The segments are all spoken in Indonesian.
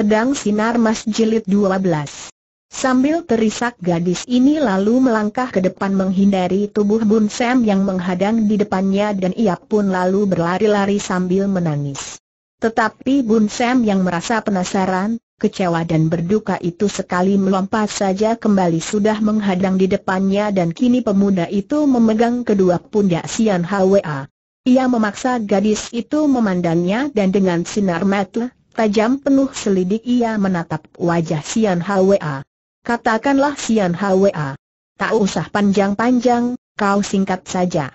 Pedang Sinar Mas Jilid 12 Sambil terisak gadis ini lalu melangkah ke depan menghindari tubuh Bun Sam yang menghadang di depannya dan ia pun lalu berlari-lari sambil menangis. Tetapi Bun Sam yang merasa penasaran, kecewa dan berduka itu sekali melompat saja kembali sudah menghadang di depannya dan kini pemuda itu memegang kedua pundak Sian Hwa. Ia memaksa gadis itu memandangnya dan dengan sinar mata, Tajam penuh selidik ia menatap wajah Sian Hwa. Katakanlah Sian Hwa. Tak usah panjang-panjang, kau singkat saja.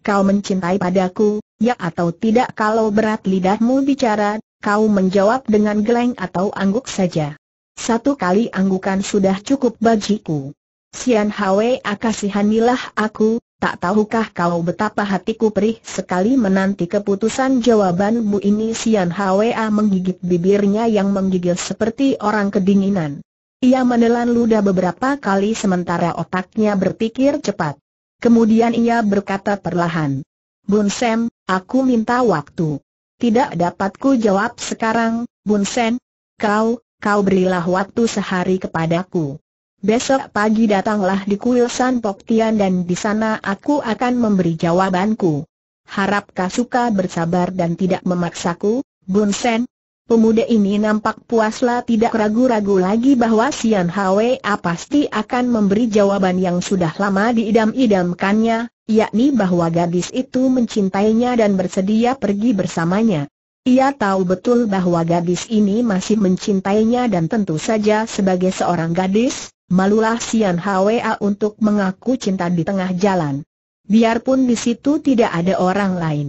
Kau mencintai padaku, ya atau tidak kalau berat lidahmu bicara, kau menjawab dengan geleng atau angguk saja. Satu kali anggukan sudah cukup bagiku. Sian Hwa kasihanilah aku, Tak tahukah kau betapa hatiku perih sekali menanti keputusan jawabanmu ini Sian Hwa menggigit bibirnya yang menggigil seperti orang kedinginan. Ia menelan ludah beberapa kali sementara otaknya berpikir cepat. Kemudian ia berkata perlahan, Bun Sen, aku minta waktu. Tidak dapatku jawab sekarang, Bun Sen. Kau, kau berilah waktu sehari kepadaku. Besok pagi datanglah di kuil San Pok Tian dan di sana aku akan memberi jawabanku. Harap Kasuka bersabar dan tidak memaksaku, Bun Sen. Pemuda ini nampak puaslah tidak ragu-ragu lagi bahwa Sian Hwa pasti akan memberi jawaban yang sudah lama diidam-idamkannya, yakni bahwa gadis itu mencintainya dan bersedia pergi bersamanya. Ia tahu betul bahwa gadis ini masih mencintainya dan tentu saja sebagai seorang gadis, malulah Sian Hwa untuk mengaku cinta di tengah jalan. Biarpun di situ tidak ada orang lain.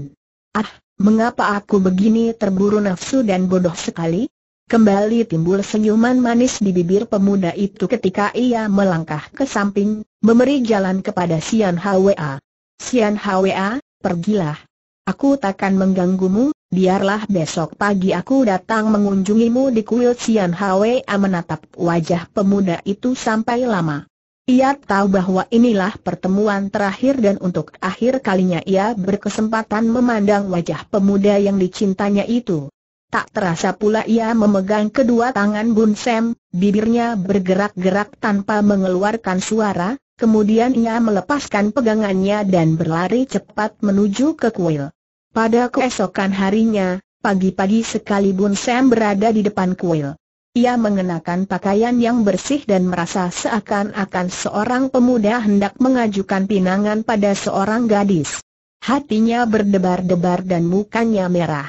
Ah, mengapa aku begini terburu nafsu dan bodoh sekali? Kembali timbul senyuman manis di bibir pemuda itu ketika ia melangkah ke samping, memberi jalan kepada Sian Hwa. Sian Hwa, pergilah, Aku takkan mengganggumu, biarlah besok pagi aku datang mengunjungimu di kuil Sian Hwa menatap wajah pemuda itu sampai lama. Ia tahu bahwa inilah pertemuan terakhir dan untuk akhir kalinya ia berkesempatan memandang wajah pemuda yang dicintanya itu. Tak terasa pula ia memegang kedua tangan Bun Sam, bibirnya bergerak-gerak tanpa mengeluarkan suara, kemudian ia melepaskan pegangannya dan berlari cepat menuju ke kuil. Pada keesokan harinya, pagi-pagi sekali Bun Sam berada di depan kuil. Ia mengenakan pakaian yang bersih dan merasa seakan-akan seorang pemuda hendak mengajukan pinangan pada seorang gadis. Hatinya berdebar-debar dan mukanya merah.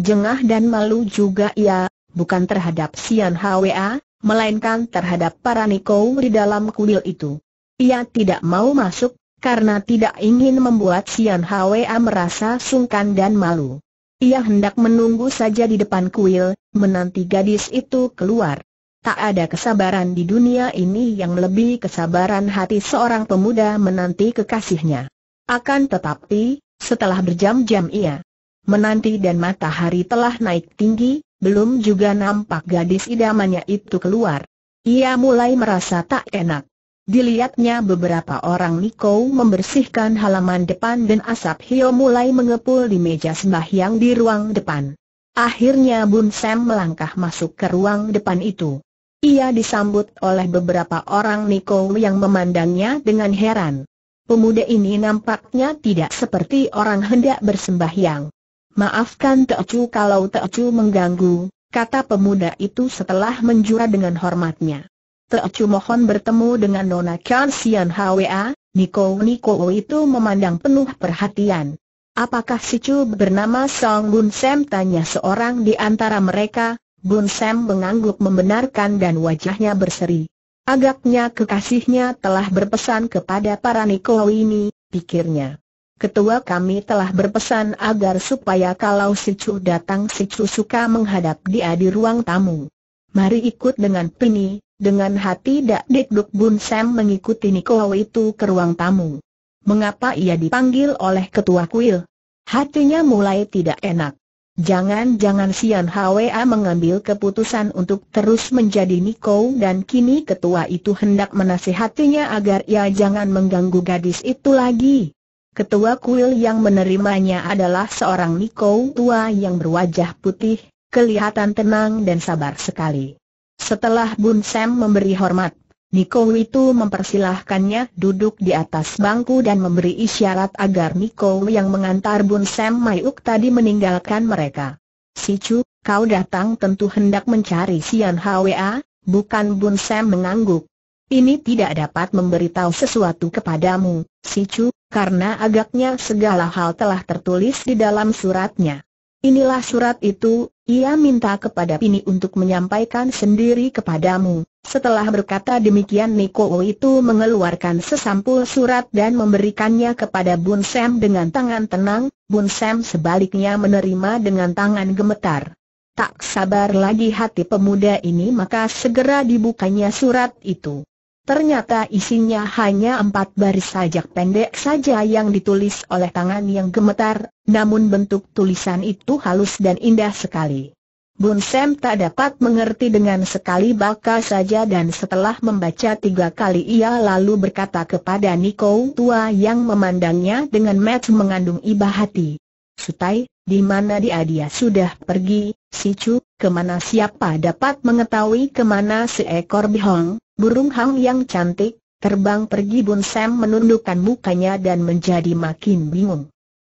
Jengah dan malu juga ia, bukan terhadap Sian Hwa, melainkan terhadap para Niko di dalam kuil itu. Ia tidak mau masuk, karena tidak ingin membuat Sian Hwa merasa sungkan dan malu. Ia hendak menunggu saja di depan kuil, menanti gadis itu keluar. Tak ada kesabaran di dunia ini yang lebih kesabaran hati seorang pemuda menanti kekasihnya. Akan tetapi, setelah berjam-jam ia menanti dan matahari telah naik tinggi, belum juga nampak gadis idamannya itu keluar. Ia mulai merasa tak enak. Dilihatnya beberapa orang Niko membersihkan halaman depan dan asap Hio mulai mengepul di meja sembahyang di ruang depan. Akhirnya Bun Sam melangkah masuk ke ruang depan itu. Ia disambut oleh beberapa orang Niko yang memandangnya dengan heran. Pemuda ini nampaknya tidak seperti orang hendak bersembahyang. Maafkan Teocu kalau Teocu mengganggu, kata pemuda itu setelah menjura dengan hormatnya. Teocu mohon bertemu dengan Nona Chan Sian Hwa, Niko Niko itu memandang penuh perhatian. Apakah si Chu bernama Song Bun Sam? Tanya seorang di antara mereka. Bun Sam mengangguk membenarkan dan wajahnya berseri. Agaknya kekasihnya telah berpesan kepada para Niko ini, pikirnya. Ketua kami telah berpesan agar supaya kalau si Chu datang si Chu suka menghadap dia di ruang tamu. Mari ikut dengan Pini, dengan hati dak duk Bun Sam mengikuti Nikowo itu ke ruang tamu. Mengapa ia dipanggil oleh ketua kuil? Hatinya mulai tidak enak. Jangan-jangan Sian Hwa mengambil keputusan untuk terus menjadi Niko dan kini ketua itu hendak menasihatinya agar ia jangan mengganggu gadis itu lagi. Ketua kuil yang menerimanya adalah seorang Niko tua yang berwajah putih, kelihatan tenang dan sabar sekali. Setelah Bun Sam memberi hormat, Niko itu mempersilahkannya duduk di atas bangku dan memberi isyarat agar Niko yang mengantar Bun Sam Mayuk tadi meninggalkan mereka. Si Chu, kau datang tentu hendak mencari Sian Hwa, bukan Bun Sam mengangguk. Ini tidak dapat memberitahu sesuatu kepadamu, Si Chu, karena agaknya segala hal telah tertulis di dalam suratnya. Inilah surat itu, ia minta kepada Pini untuk menyampaikan sendiri kepadamu. Setelah berkata demikian Niko itu mengeluarkan sesampul surat dan memberikannya kepada Bun Sam dengan tangan tenang, Bun Sam sebaliknya menerima dengan tangan gemetar. Tak sabar lagi hati pemuda ini maka segera dibukanya surat itu. Ternyata isinya hanya empat baris sajak pendek saja yang ditulis oleh tangan yang gemetar, namun bentuk tulisan itu halus dan indah sekali. Bun Sam tak dapat mengerti dengan sekali baka saja dan setelah membaca tiga kali ia lalu berkata kepada Niko tua yang memandangnya dengan mata mengandung iba hati. Sutai, di mana dia dia sudah pergi, si Chu, kemana siapa dapat mengetahui kemana seekor bihong, burung hang yang cantik, terbang pergi Bun Sam menundukkan mukanya dan menjadi makin bingung.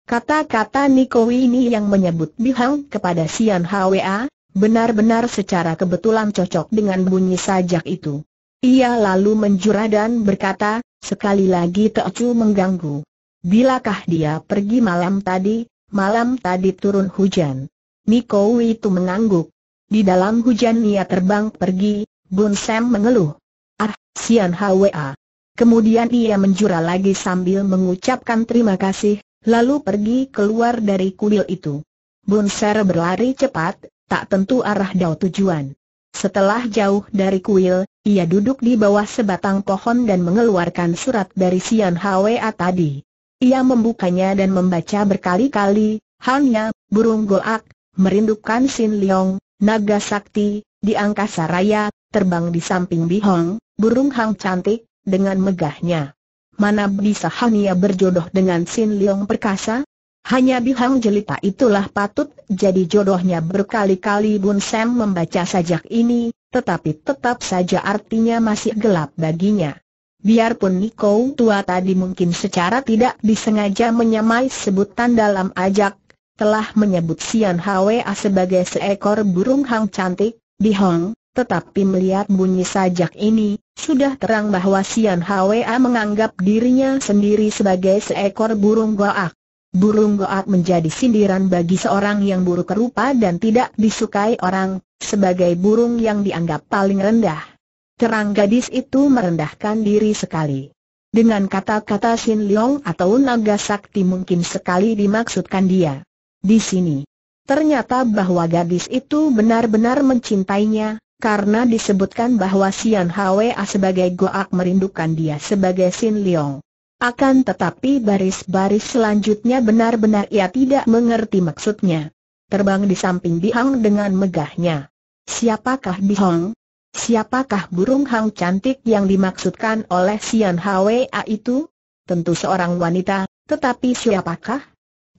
Kata-kata Niko ini yang menyebut bihong kepada Sian Hwa, benar-benar secara kebetulan cocok dengan bunyi sajak itu. Ia lalu menjura dan berkata, sekali lagi Chu mengganggu. Bilakah dia pergi malam tadi, Malam tadi turun hujan. Niko itu mengangguk. Di dalam hujan ia terbang pergi, Bun Sam mengeluh. Ah, Sian Hwa. Kemudian ia menjura lagi sambil mengucapkan terima kasih, lalu pergi keluar dari kuil itu. Bun Ser berlari cepat, tak tentu arah dau tujuan. Setelah jauh dari kuil, ia duduk di bawah sebatang pohon dan mengeluarkan surat dari Sian Hwa tadi. Ia membukanya dan membaca berkali-kali, hanya, burung goak, merindukan Sin Leong, naga sakti, di angkasa raya, terbang di samping Bihong, burung hang cantik, dengan megahnya. Mana bisa Hania berjodoh dengan Sin Leong perkasa? Hanya Hong jelita itulah patut jadi jodohnya berkali-kali Bun Sam membaca sajak ini, tetapi tetap saja artinya masih gelap baginya. Biarpun Niko tua tadi mungkin secara tidak disengaja menyamai sebutan dalam ajak, telah menyebut Sian Hwa sebagai seekor burung hang cantik, di Hong, tetapi melihat bunyi sajak ini, sudah terang bahwa Sian Hwa menganggap dirinya sendiri sebagai seekor burung goak. Burung goak menjadi sindiran bagi seorang yang buruk rupa dan tidak disukai orang, sebagai burung yang dianggap paling rendah. Terang gadis itu merendahkan diri sekali. Dengan kata-kata Sin Leong atau naga sakti mungkin sekali dimaksudkan dia. Di sini. Ternyata bahwa gadis itu benar-benar mencintainya, karena disebutkan bahwa Sian Hwa sebagai Goak merindukan dia sebagai Sin Leong. Akan tetapi baris-baris selanjutnya benar-benar ia tidak mengerti maksudnya. Terbang di samping hong dengan megahnya. Siapakah hong? Siapakah burung hang cantik yang dimaksudkan oleh Sian Hwa itu? Tentu seorang wanita, tetapi siapakah?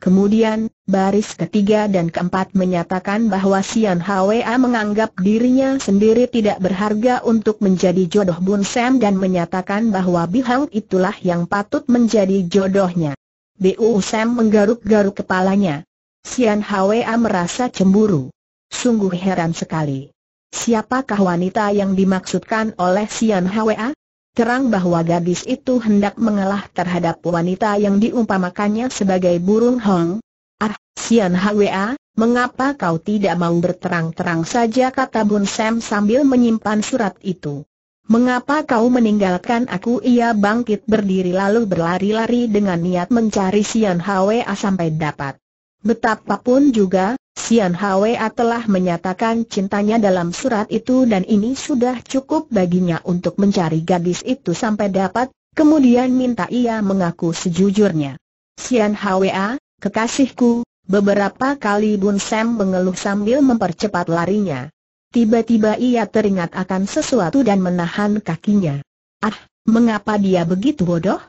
Kemudian, baris ketiga dan keempat menyatakan bahwa Sian Hwa menganggap dirinya sendiri tidak berharga untuk menjadi jodoh Bun Sam dan menyatakan bahwa Bihang itulah yang patut menjadi jodohnya. Bu Sam menggaruk-garuk kepalanya. Sian Hwa merasa cemburu. Sungguh heran sekali. Siapakah wanita yang dimaksudkan oleh Sian Hwa? Terang bahwa gadis itu hendak mengalah terhadap wanita yang diumpamakannya sebagai burung hong. Ah, Sian Hwa, mengapa kau tidak mau berterang-terang saja kata Bun Sam sambil menyimpan surat itu. Mengapa kau meninggalkan aku? Ia bangkit berdiri lalu berlari-lari dengan niat mencari Sian Hwa sampai dapat. Betapapun juga, Sian Hwa telah menyatakan cintanya dalam surat itu dan ini sudah cukup baginya untuk mencari gadis itu sampai dapat, kemudian minta ia mengaku sejujurnya. Sian Hwa, kekasihku, beberapa kali Bun Sam mengeluh sambil mempercepat larinya. Tiba-tiba ia teringat akan sesuatu dan menahan kakinya. Ah, mengapa dia begitu bodoh?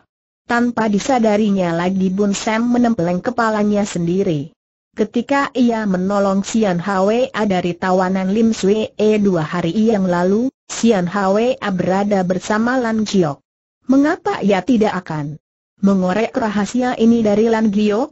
Tanpa disadarinya lagi Bun Sam menempeleng kepalanya sendiri. Ketika ia menolong Sian Hwa dari tawanan Lim E dua hari yang lalu, Sian Hwa berada bersama Lan Giok. Mengapa ia tidak akan mengorek rahasia ini dari Lan Giok?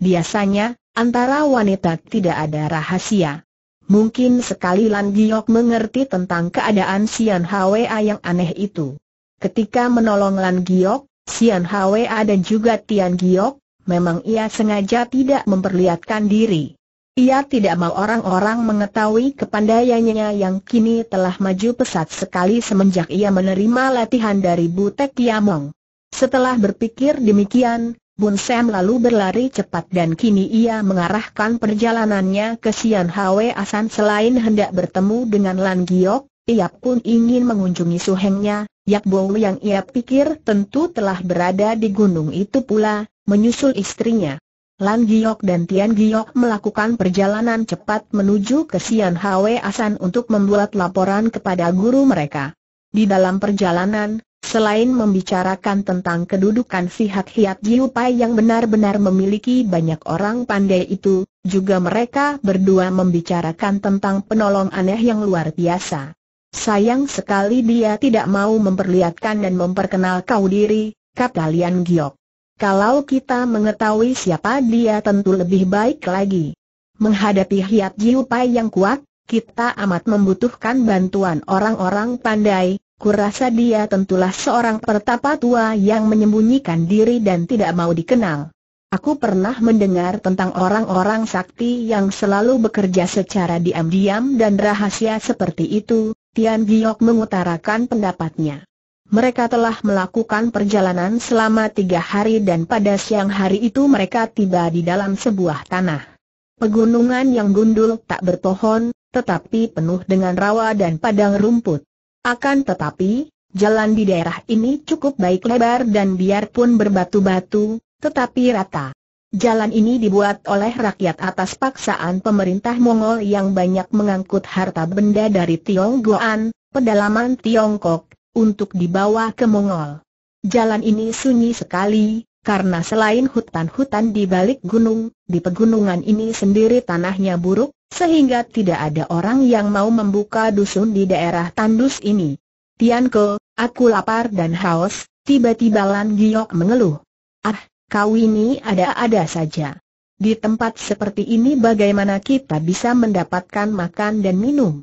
Biasanya, antara wanita tidak ada rahasia. Mungkin sekali Lan Giok mengerti tentang keadaan Sian Hwa yang aneh itu. Ketika menolong Lan Giok, Sian Hwa dan juga Tian Giok, memang ia sengaja tidak memperlihatkan diri. Ia tidak mau orang-orang mengetahui kepandaiannya yang kini telah maju pesat sekali semenjak ia menerima latihan dari Butek Yamong. Setelah berpikir demikian, Bun Sam lalu berlari cepat dan kini ia mengarahkan perjalanannya ke Sian Hwe Asan selain hendak bertemu dengan Lan Giok, ia pun ingin mengunjungi suhengnya, Yak Bo yang ia pikir tentu telah berada di gunung itu pula, menyusul istrinya. Lan Giok dan Tian Giok melakukan perjalanan cepat menuju ke Sian Hwe Asan untuk membuat laporan kepada guru mereka. Di dalam perjalanan, selain membicarakan tentang kedudukan pihak Hiat Giupai yang benar-benar memiliki banyak orang pandai itu, juga mereka berdua membicarakan tentang penolong aneh yang luar biasa. Sayang sekali dia tidak mau memperlihatkan dan memperkenalkan diri, kata Lian Giok. Kalau kita mengetahui siapa dia tentu lebih baik lagi. Menghadapi Hiat Jiupai yang kuat, kita amat membutuhkan bantuan orang-orang pandai, kurasa dia tentulah seorang pertapa tua yang menyembunyikan diri dan tidak mau dikenal. Aku pernah mendengar tentang orang-orang sakti yang selalu bekerja secara diam-diam dan rahasia seperti itu, Tian Giok mengutarakan pendapatnya mereka telah melakukan perjalanan selama tiga hari dan pada siang hari itu mereka tiba di dalam sebuah tanah. Pegunungan yang gundul tak berpohon, tetapi penuh dengan rawa dan padang rumput. Akan tetapi, jalan di daerah ini cukup baik lebar dan biarpun berbatu-batu, tetapi rata. Jalan ini dibuat oleh rakyat atas paksaan pemerintah Mongol yang banyak mengangkut harta benda dari Tionggoan, pedalaman Tiongkok, untuk dibawa ke Mongol. Jalan ini sunyi sekali, karena selain hutan-hutan di balik gunung, di pegunungan ini sendiri tanahnya buruk, sehingga tidak ada orang yang mau membuka dusun di daerah tandus ini. Tianke, aku lapar dan haus, tiba-tiba Lan Giok mengeluh. Ah, kau ini ada-ada saja. Di tempat seperti ini bagaimana kita bisa mendapatkan makan dan minum?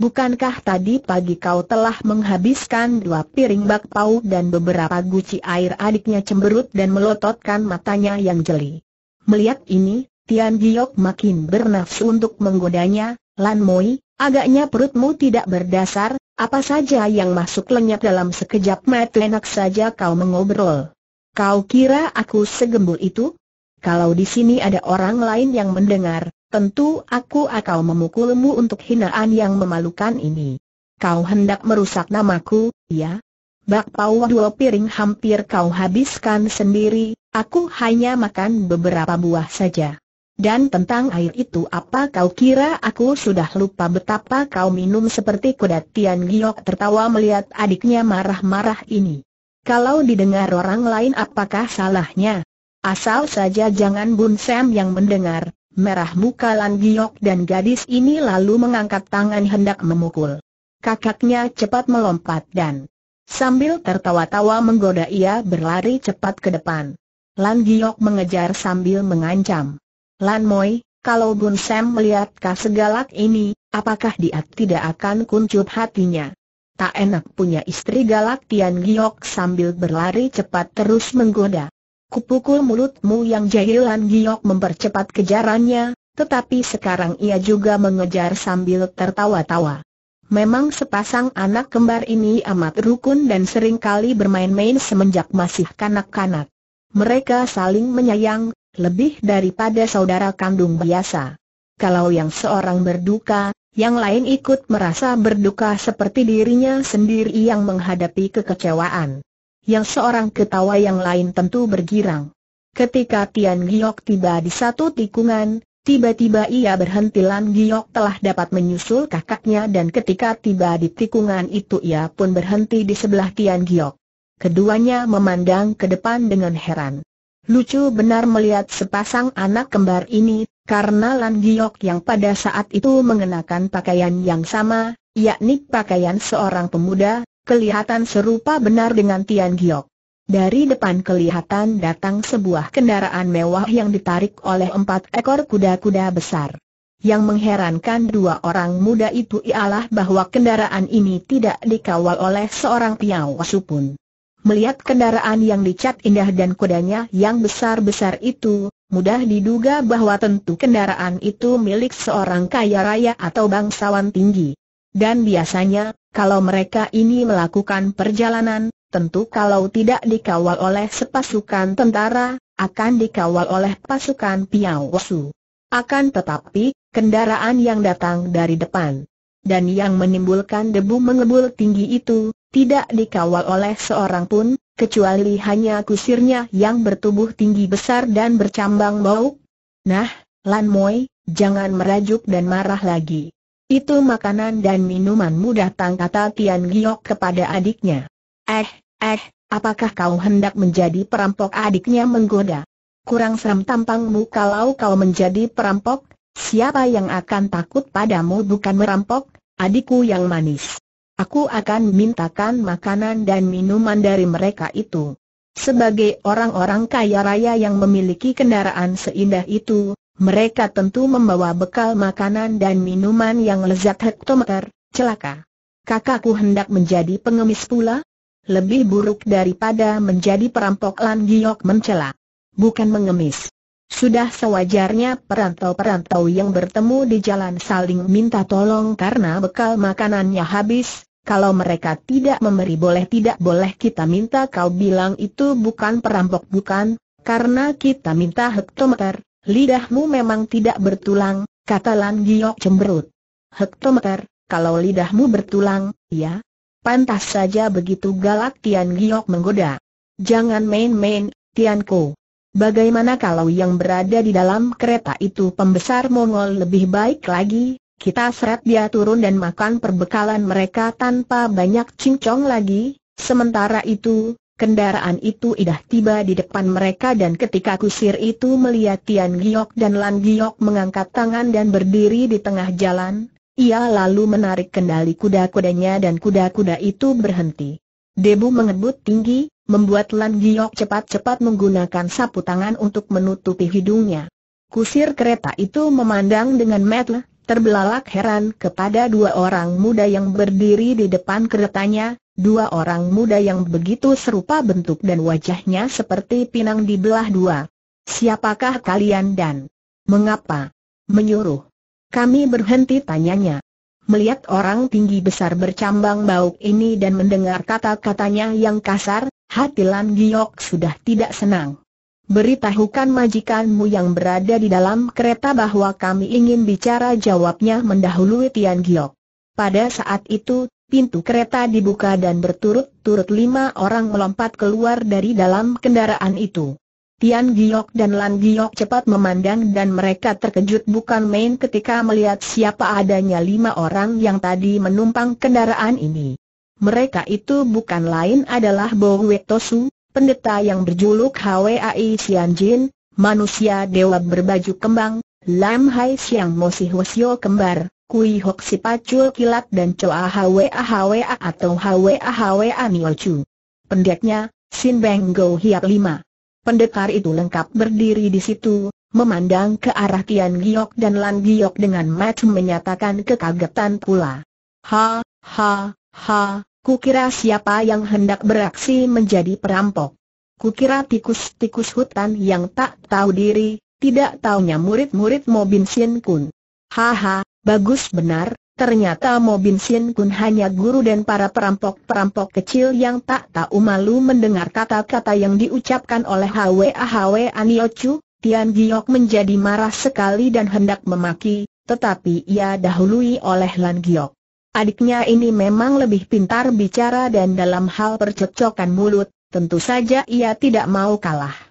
Bukankah tadi pagi kau telah menghabiskan dua piring bakpao dan beberapa guci air adiknya cemberut dan melototkan matanya yang jeli? Melihat ini, Tian Giok makin bernafsu untuk menggodanya, Lan Moi, agaknya perutmu tidak berdasar, apa saja yang masuk lenyap dalam sekejap mata enak saja kau mengobrol. Kau kira aku segembul itu? Kalau di sini ada orang lain yang mendengar, tentu aku akan memukulmu untuk hinaan yang memalukan ini. Kau hendak merusak namaku, ya? Bakpao dua piring hampir kau habiskan sendiri, aku hanya makan beberapa buah saja. Dan tentang air itu apa kau kira aku sudah lupa betapa kau minum seperti kuda Tian Giok tertawa melihat adiknya marah-marah ini. Kalau didengar orang lain apakah salahnya? Asal saja jangan Bun Sam yang mendengar, merah muka Lan Giok dan gadis ini lalu mengangkat tangan hendak memukul. Kakaknya cepat melompat dan sambil tertawa-tawa menggoda ia berlari cepat ke depan. Lan Giok mengejar sambil mengancam. Lan Moi, kalau Bun Sam melihat segalak ini, apakah dia tidak akan kuncup hatinya? Tak enak punya istri galak Tian Giok sambil berlari cepat terus menggoda. Kupukul mulutmu yang jahilan giok mempercepat kejarannya, tetapi sekarang ia juga mengejar sambil tertawa-tawa. Memang sepasang anak kembar ini amat rukun dan sering kali bermain-main semenjak masih kanak-kanak. Mereka saling menyayang, lebih daripada saudara kandung biasa. Kalau yang seorang berduka, yang lain ikut merasa berduka seperti dirinya sendiri yang menghadapi kekecewaan yang seorang ketawa yang lain tentu bergirang. Ketika Tian Giok tiba di satu tikungan, tiba-tiba ia berhenti Lan Giok telah dapat menyusul kakaknya dan ketika tiba di tikungan itu ia pun berhenti di sebelah Tian Giok. Keduanya memandang ke depan dengan heran. Lucu benar melihat sepasang anak kembar ini, karena Lan Giok yang pada saat itu mengenakan pakaian yang sama, yakni pakaian seorang pemuda, kelihatan serupa benar dengan Tian Giok. Dari depan kelihatan datang sebuah kendaraan mewah yang ditarik oleh empat ekor kuda-kuda besar. Yang mengherankan dua orang muda itu ialah bahwa kendaraan ini tidak dikawal oleh seorang piawasu pun. Melihat kendaraan yang dicat indah dan kudanya yang besar-besar itu, mudah diduga bahwa tentu kendaraan itu milik seorang kaya raya atau bangsawan tinggi. Dan biasanya, kalau mereka ini melakukan perjalanan, tentu kalau tidak dikawal oleh sepasukan tentara, akan dikawal oleh pasukan Piawasu. Akan tetapi, kendaraan yang datang dari depan dan yang menimbulkan debu mengebul tinggi itu, tidak dikawal oleh seorang pun, kecuali hanya kusirnya yang bertubuh tinggi besar dan bercambang bau. Nah, Lan Moi, jangan merajuk dan marah lagi. Itu makanan dan mudah tang kata Tian Giok kepada adiknya. Eh, eh, apakah kau hendak menjadi perampok adiknya menggoda? Kurang seram tampangmu kalau kau menjadi perampok, siapa yang akan takut padamu bukan merampok, adikku yang manis. Aku akan mintakan makanan dan minuman dari mereka itu. Sebagai orang-orang kaya raya yang memiliki kendaraan seindah itu, mereka tentu membawa bekal makanan dan minuman yang lezat hektometer, celaka. Kakakku hendak menjadi pengemis pula? Lebih buruk daripada menjadi perampok Lan Giok mencela. Bukan mengemis. Sudah sewajarnya perantau-perantau yang bertemu di jalan saling minta tolong karena bekal makanannya habis, kalau mereka tidak memberi boleh tidak boleh kita minta kau bilang itu bukan perampok bukan, karena kita minta hektometer, Lidahmu memang tidak bertulang, kata Lan Giok cemberut. Hektometer, kalau lidahmu bertulang, ya. Pantas saja begitu galak Tian Giok menggoda. Jangan main-main, Tianku. Bagaimana kalau yang berada di dalam kereta itu pembesar Mongol lebih baik lagi, kita seret dia turun dan makan perbekalan mereka tanpa banyak cincong lagi, sementara itu, Kendaraan itu idah tiba di depan mereka dan ketika kusir itu melihat Tian Giok dan Lan Giok mengangkat tangan dan berdiri di tengah jalan, ia lalu menarik kendali kuda-kudanya dan kuda-kuda itu berhenti. Debu mengebut tinggi, membuat Lan Giok cepat-cepat menggunakan sapu tangan untuk menutupi hidungnya. Kusir kereta itu memandang dengan metel, terbelalak heran kepada dua orang muda yang berdiri di depan keretanya, Dua orang muda yang begitu serupa bentuk dan wajahnya seperti pinang di belah dua. Siapakah kalian dan mengapa menyuruh kami berhenti tanyanya? Melihat orang tinggi besar bercambang bau ini dan mendengar kata-katanya yang kasar, hati Lan Giok sudah tidak senang. Beritahukan majikanmu yang berada di dalam kereta bahwa kami ingin bicara jawabnya mendahului Tian Giok. Pada saat itu, Pintu kereta dibuka dan berturut-turut lima orang melompat keluar dari dalam kendaraan itu. Tian Giok dan Lan Giok cepat memandang dan mereka terkejut bukan main ketika melihat siapa adanya lima orang yang tadi menumpang kendaraan ini. Mereka itu bukan lain adalah Bo Wetosu, pendeta yang berjuluk Hwai Xianjin, manusia dewa berbaju kembang, Lam Hai Siang Si Hwasyo kembar, Kui Hok Si Pacul Kilat dan Choa Hwa Hwa atau Hwa Hwa Anio Chu. Pendeknya, Sin Beng Go Hiap Lima. Pendekar itu lengkap berdiri di situ, memandang ke arah Tian Giok dan Lan Giok dengan macam menyatakan kekagetan pula. Ha, ha, ha, kukira siapa yang hendak beraksi menjadi perampok. Kukira tikus-tikus hutan yang tak tahu diri, tidak taunya murid-murid Mobin Sin Kun. Ha ha. Bagus benar, ternyata Mo Bin Sin Kun hanya guru dan para perampok-perampok kecil yang tak tahu malu mendengar kata-kata yang diucapkan oleh Hwa Hwa Aniochu, Tian Giok menjadi marah sekali dan hendak memaki, tetapi ia dahului oleh Lan Giok. Adiknya ini memang lebih pintar bicara dan dalam hal percecokan mulut, tentu saja ia tidak mau kalah.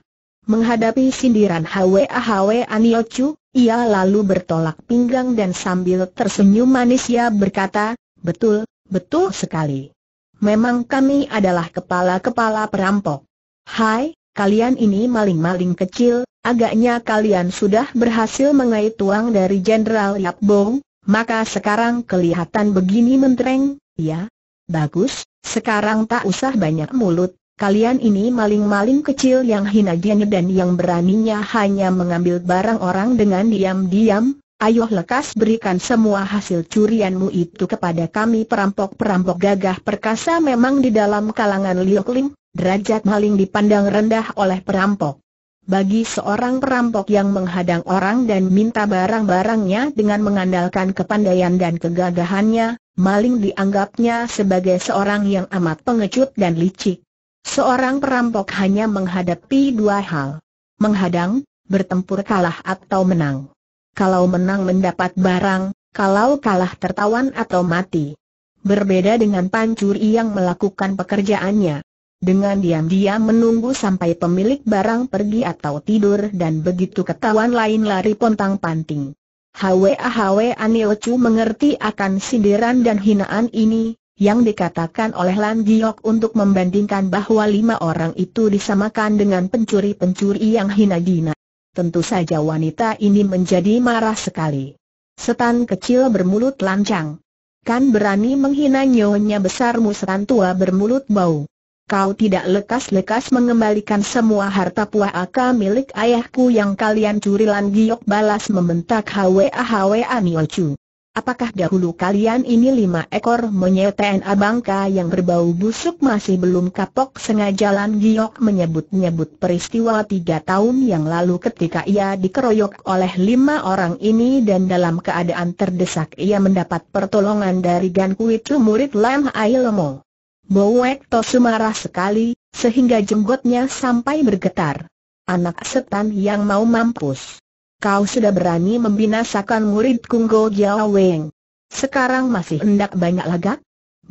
Menghadapi sindiran Hwa Hwa Chu, ia lalu bertolak pinggang dan sambil tersenyum manis ia berkata, betul, betul sekali. Memang kami adalah kepala-kepala perampok. Hai, kalian ini maling-maling kecil, agaknya kalian sudah berhasil mengait tuang dari Jenderal Yap Bong, maka sekarang kelihatan begini mentereng, ya? Bagus, sekarang tak usah banyak mulut, Kalian ini maling-maling kecil yang hina jenya dan yang beraninya hanya mengambil barang orang dengan diam-diam, ayo lekas berikan semua hasil curianmu itu kepada kami perampok-perampok gagah perkasa memang di dalam kalangan Liok Lim, derajat maling dipandang rendah oleh perampok. Bagi seorang perampok yang menghadang orang dan minta barang-barangnya dengan mengandalkan kepandaian dan kegagahannya, maling dianggapnya sebagai seorang yang amat pengecut dan licik. Seorang perampok hanya menghadapi dua hal. Menghadang, bertempur kalah atau menang. Kalau menang mendapat barang, kalau kalah tertawan atau mati. Berbeda dengan pancuri yang melakukan pekerjaannya. Dengan diam-diam menunggu sampai pemilik barang pergi atau tidur dan begitu ketahuan lain lari pontang-panting. Hwa Hwa anilcu mengerti akan sindiran dan hinaan ini, yang dikatakan oleh Lan Giok untuk membandingkan bahwa lima orang itu disamakan dengan pencuri-pencuri yang hina dina. Tentu saja wanita ini menjadi marah sekali. Setan kecil bermulut lancang. Kan berani menghina nyonya besarmu setan tua bermulut bau. Kau tidak lekas-lekas mengembalikan semua harta aka milik ayahku yang kalian curi Lan Giok balas membentak Hwa Hwa Niochu. Apakah dahulu kalian ini lima ekor monyet TNA bangka yang berbau busuk masih belum kapok sengaja Lan Giok menyebut-nyebut peristiwa tiga tahun yang lalu ketika ia dikeroyok oleh lima orang ini dan dalam keadaan terdesak ia mendapat pertolongan dari Gan Kuitu murid Lam Ai Lomo. Bowek Tosu marah sekali, sehingga jenggotnya sampai bergetar. Anak setan yang mau mampus kau sudah berani membinasakan murid Kunggo Jiao Weng. Sekarang masih hendak banyak lagak?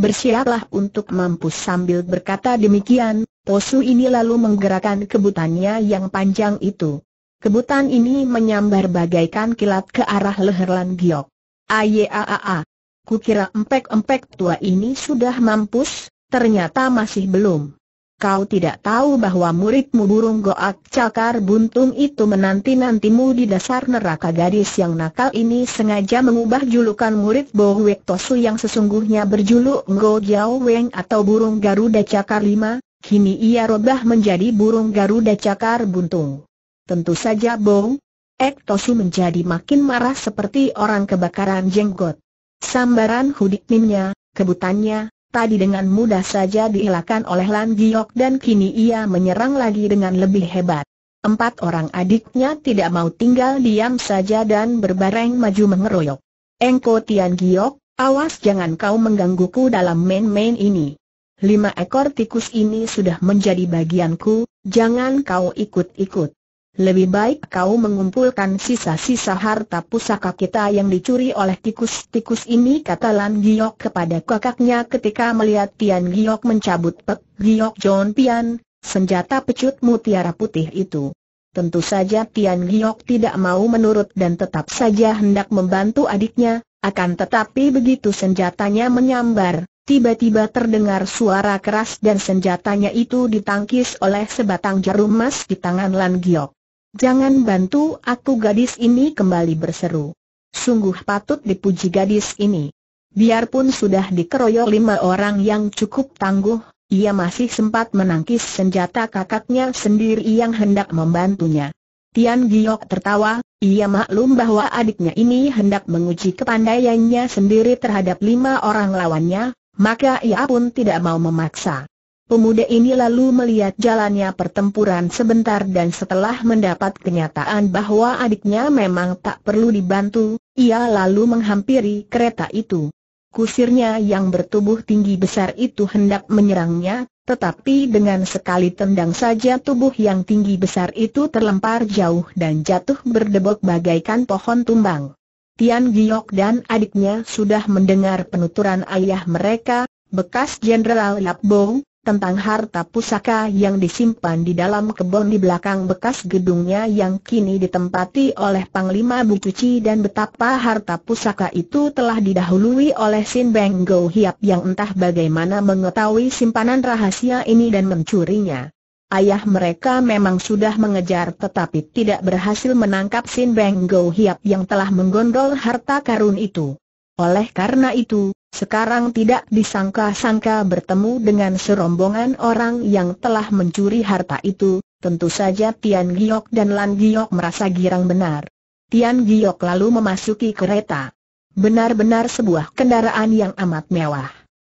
Bersiaplah untuk mampus sambil berkata demikian, Tosu ini lalu menggerakkan kebutannya yang panjang itu. Kebutan ini menyambar bagaikan kilat ke arah leher Lan Giok. Ayaaa, Kukira empek-empek tua ini sudah mampus, ternyata masih belum. Kau tidak tahu bahwa muridmu burung goak cakar buntung itu menanti-nantimu di dasar neraka gadis yang nakal ini sengaja mengubah julukan murid bowek Tosu yang sesungguhnya berjuluk Ngo Giao Weng atau burung Garuda Cakar lima kini ia robah menjadi burung Garuda Cakar buntung. Tentu saja Bo Ek Tosu menjadi makin marah seperti orang kebakaran jenggot. Sambaran hudik nimnya, kebutannya, tadi dengan mudah saja dihilangkan oleh Lan Giok dan kini ia menyerang lagi dengan lebih hebat. Empat orang adiknya tidak mau tinggal diam saja dan berbareng maju mengeroyok. Engko Tian Giok, awas jangan kau menggangguku dalam main-main ini. Lima ekor tikus ini sudah menjadi bagianku, jangan kau ikut-ikut. Lebih baik kau mengumpulkan sisa-sisa harta pusaka kita yang dicuri oleh tikus-tikus ini kata Lan Giok kepada kakaknya ketika melihat Tian Giok mencabut Pek Giok John Pian, senjata pecut mutiara putih itu. Tentu saja Tian Giok tidak mau menurut dan tetap saja hendak membantu adiknya, akan tetapi begitu senjatanya menyambar, tiba-tiba terdengar suara keras dan senjatanya itu ditangkis oleh sebatang jarum emas di tangan Lan Giok. Jangan bantu aku gadis ini kembali berseru. Sungguh patut dipuji gadis ini. Biarpun sudah dikeroyok lima orang yang cukup tangguh, ia masih sempat menangkis senjata kakaknya sendiri yang hendak membantunya. Tian Giok tertawa, ia maklum bahwa adiknya ini hendak menguji kepandaiannya sendiri terhadap lima orang lawannya, maka ia pun tidak mau memaksa. Pemuda ini lalu melihat jalannya pertempuran sebentar dan setelah mendapat kenyataan bahwa adiknya memang tak perlu dibantu, ia lalu menghampiri kereta itu. Kusirnya yang bertubuh tinggi besar itu hendak menyerangnya, tetapi dengan sekali tendang saja tubuh yang tinggi besar itu terlempar jauh dan jatuh berdebok bagaikan pohon tumbang. Tian Giok dan adiknya sudah mendengar penuturan ayah mereka, bekas Jenderal Lap Bong, tentang harta pusaka yang disimpan di dalam kebun di belakang bekas gedungnya yang kini ditempati oleh Panglima Bukuci dan betapa harta pusaka itu telah didahului oleh Sin Beng Go Hiap yang entah bagaimana mengetahui simpanan rahasia ini dan mencurinya. Ayah mereka memang sudah mengejar tetapi tidak berhasil menangkap Sin Beng Go Hiap yang telah menggondol harta karun itu. Oleh karena itu, sekarang tidak disangka-sangka bertemu dengan serombongan orang yang telah mencuri harta itu, tentu saja Tian Giok dan Lan Giok merasa girang benar. Tian Giok lalu memasuki kereta. Benar-benar sebuah kendaraan yang amat mewah.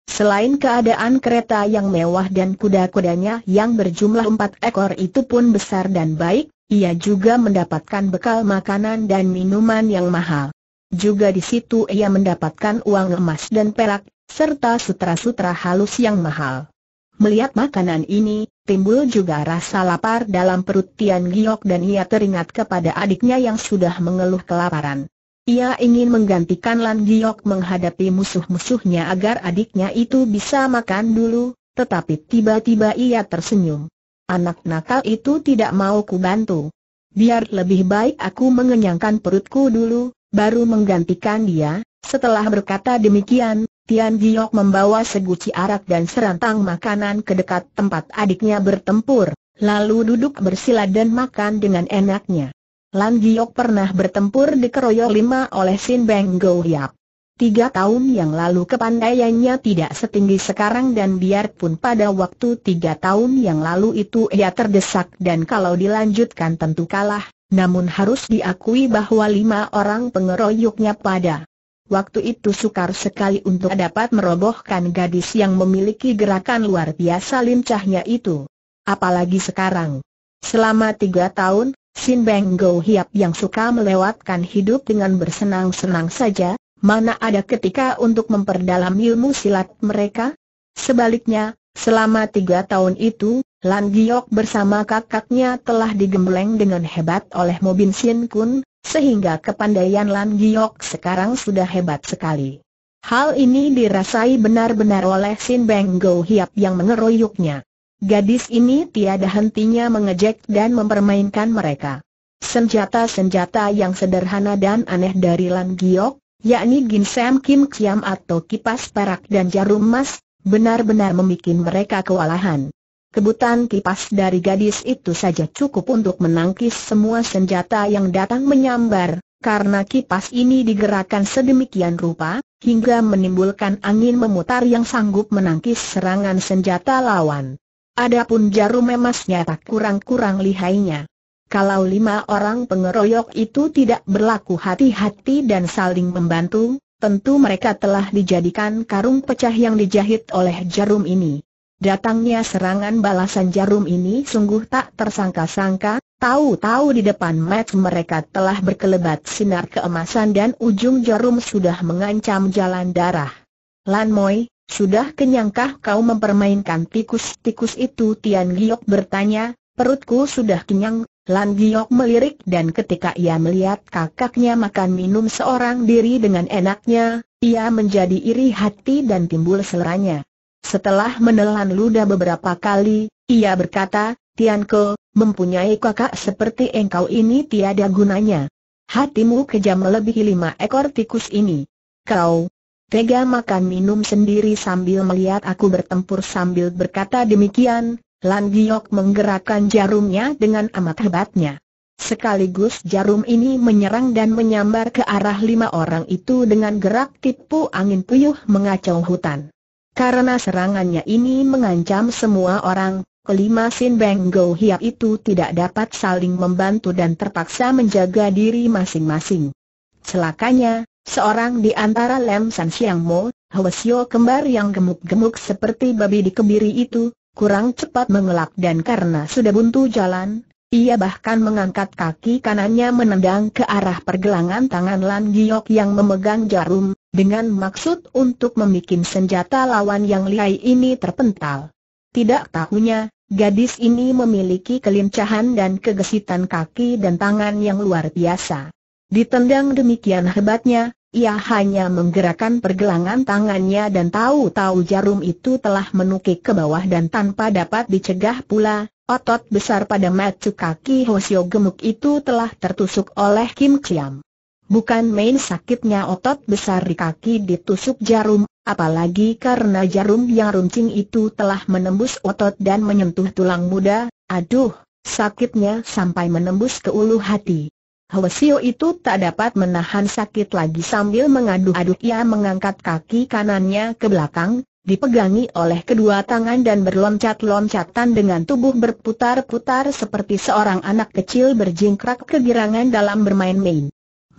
Selain keadaan kereta yang mewah dan kuda-kudanya yang berjumlah empat ekor itu pun besar dan baik, ia juga mendapatkan bekal makanan dan minuman yang mahal. Juga di situ ia mendapatkan uang emas dan perak, serta sutra-sutra halus yang mahal. Melihat makanan ini, timbul juga rasa lapar dalam perut Tian Giok dan ia teringat kepada adiknya yang sudah mengeluh kelaparan. Ia ingin menggantikan Lan Giok menghadapi musuh-musuhnya agar adiknya itu bisa makan dulu, tetapi tiba-tiba ia tersenyum. Anak nakal itu tidak mau ku bantu. Biar lebih baik aku mengenyangkan perutku dulu, baru menggantikan dia. Setelah berkata demikian, Tian Giok membawa seguci arak dan serantang makanan ke dekat tempat adiknya bertempur, lalu duduk bersila dan makan dengan enaknya. Lan Giok pernah bertempur di Keroyok lima oleh Sin Beng Go Hiap. Tiga tahun yang lalu kepandaiannya tidak setinggi sekarang dan biarpun pada waktu tiga tahun yang lalu itu ia terdesak dan kalau dilanjutkan tentu kalah, namun harus diakui bahwa lima orang pengeroyoknya pada waktu itu sukar sekali untuk dapat merobohkan gadis yang memiliki gerakan luar biasa lincahnya itu. Apalagi sekarang. Selama tiga tahun, Sin Beng Go Hiap yang suka melewatkan hidup dengan bersenang-senang saja, mana ada ketika untuk memperdalam ilmu silat mereka? Sebaliknya, selama tiga tahun itu, Lan Giok bersama kakaknya telah digembleng dengan hebat oleh Mobin Sien Kun, sehingga kepandaian Lan Giok sekarang sudah hebat sekali. Hal ini dirasai benar-benar oleh Sin Beng Go Hiap yang mengeroyoknya. Gadis ini tiada hentinya mengejek dan mempermainkan mereka. Senjata-senjata yang sederhana dan aneh dari Lan Giok, yakni ginseng kim kiam atau kipas perak dan jarum emas, benar-benar membuat mereka kewalahan. Kebutan kipas dari gadis itu saja cukup untuk menangkis semua senjata yang datang menyambar, karena kipas ini digerakkan sedemikian rupa, hingga menimbulkan angin memutar yang sanggup menangkis serangan senjata lawan. Adapun jarum emasnya tak kurang-kurang lihainya. Kalau lima orang pengeroyok itu tidak berlaku hati-hati dan saling membantu, tentu mereka telah dijadikan karung pecah yang dijahit oleh jarum ini. Datangnya serangan balasan jarum ini sungguh tak tersangka-sangka, tahu-tahu di depan match mereka telah berkelebat sinar keemasan dan ujung jarum sudah mengancam jalan darah. Lan Moi, sudah kenyangkah kau mempermainkan tikus-tikus itu? Tian Giok bertanya, perutku sudah kenyang. Lan Giok melirik dan ketika ia melihat kakaknya makan minum seorang diri dengan enaknya, ia menjadi iri hati dan timbul seleranya. Setelah menelan ludah beberapa kali, ia berkata, Tianke, mempunyai kakak seperti engkau ini tiada gunanya. Hatimu kejam melebihi lima ekor tikus ini. Kau tega makan minum sendiri sambil melihat aku bertempur sambil berkata demikian, Lan Giok menggerakkan jarumnya dengan amat hebatnya. Sekaligus jarum ini menyerang dan menyambar ke arah lima orang itu dengan gerak tipu angin puyuh mengacau hutan. Karena serangannya ini mengancam semua orang, kelima Sin Beng Go Hiap itu tidak dapat saling membantu dan terpaksa menjaga diri masing-masing. Celakanya, seorang di antara Lem San Siang Mo, Hwasyo kembar yang gemuk-gemuk seperti babi di kebiri itu, kurang cepat mengelak dan karena sudah buntu jalan, ia bahkan mengangkat kaki kanannya menendang ke arah pergelangan tangan Lan Giok yang memegang jarum, dengan maksud untuk membuat senjata lawan yang lihai ini terpental. Tidak tahunya, gadis ini memiliki kelincahan dan kegesitan kaki dan tangan yang luar biasa. Ditendang demikian hebatnya, ia hanya menggerakkan pergelangan tangannya dan tahu-tahu jarum itu telah menukik ke bawah dan tanpa dapat dicegah pula, otot besar pada macu kaki Hosio gemuk itu telah tertusuk oleh Kim Kiam. Bukan main sakitnya otot besar di kaki ditusuk jarum, apalagi karena jarum yang runcing itu telah menembus otot dan menyentuh tulang muda, aduh, sakitnya sampai menembus ke ulu hati. Hwasio itu tak dapat menahan sakit lagi sambil mengaduk-aduk ia mengangkat kaki kanannya ke belakang, dipegangi oleh kedua tangan dan berloncat-loncatan dengan tubuh berputar-putar seperti seorang anak kecil berjingkrak kegirangan dalam bermain-main.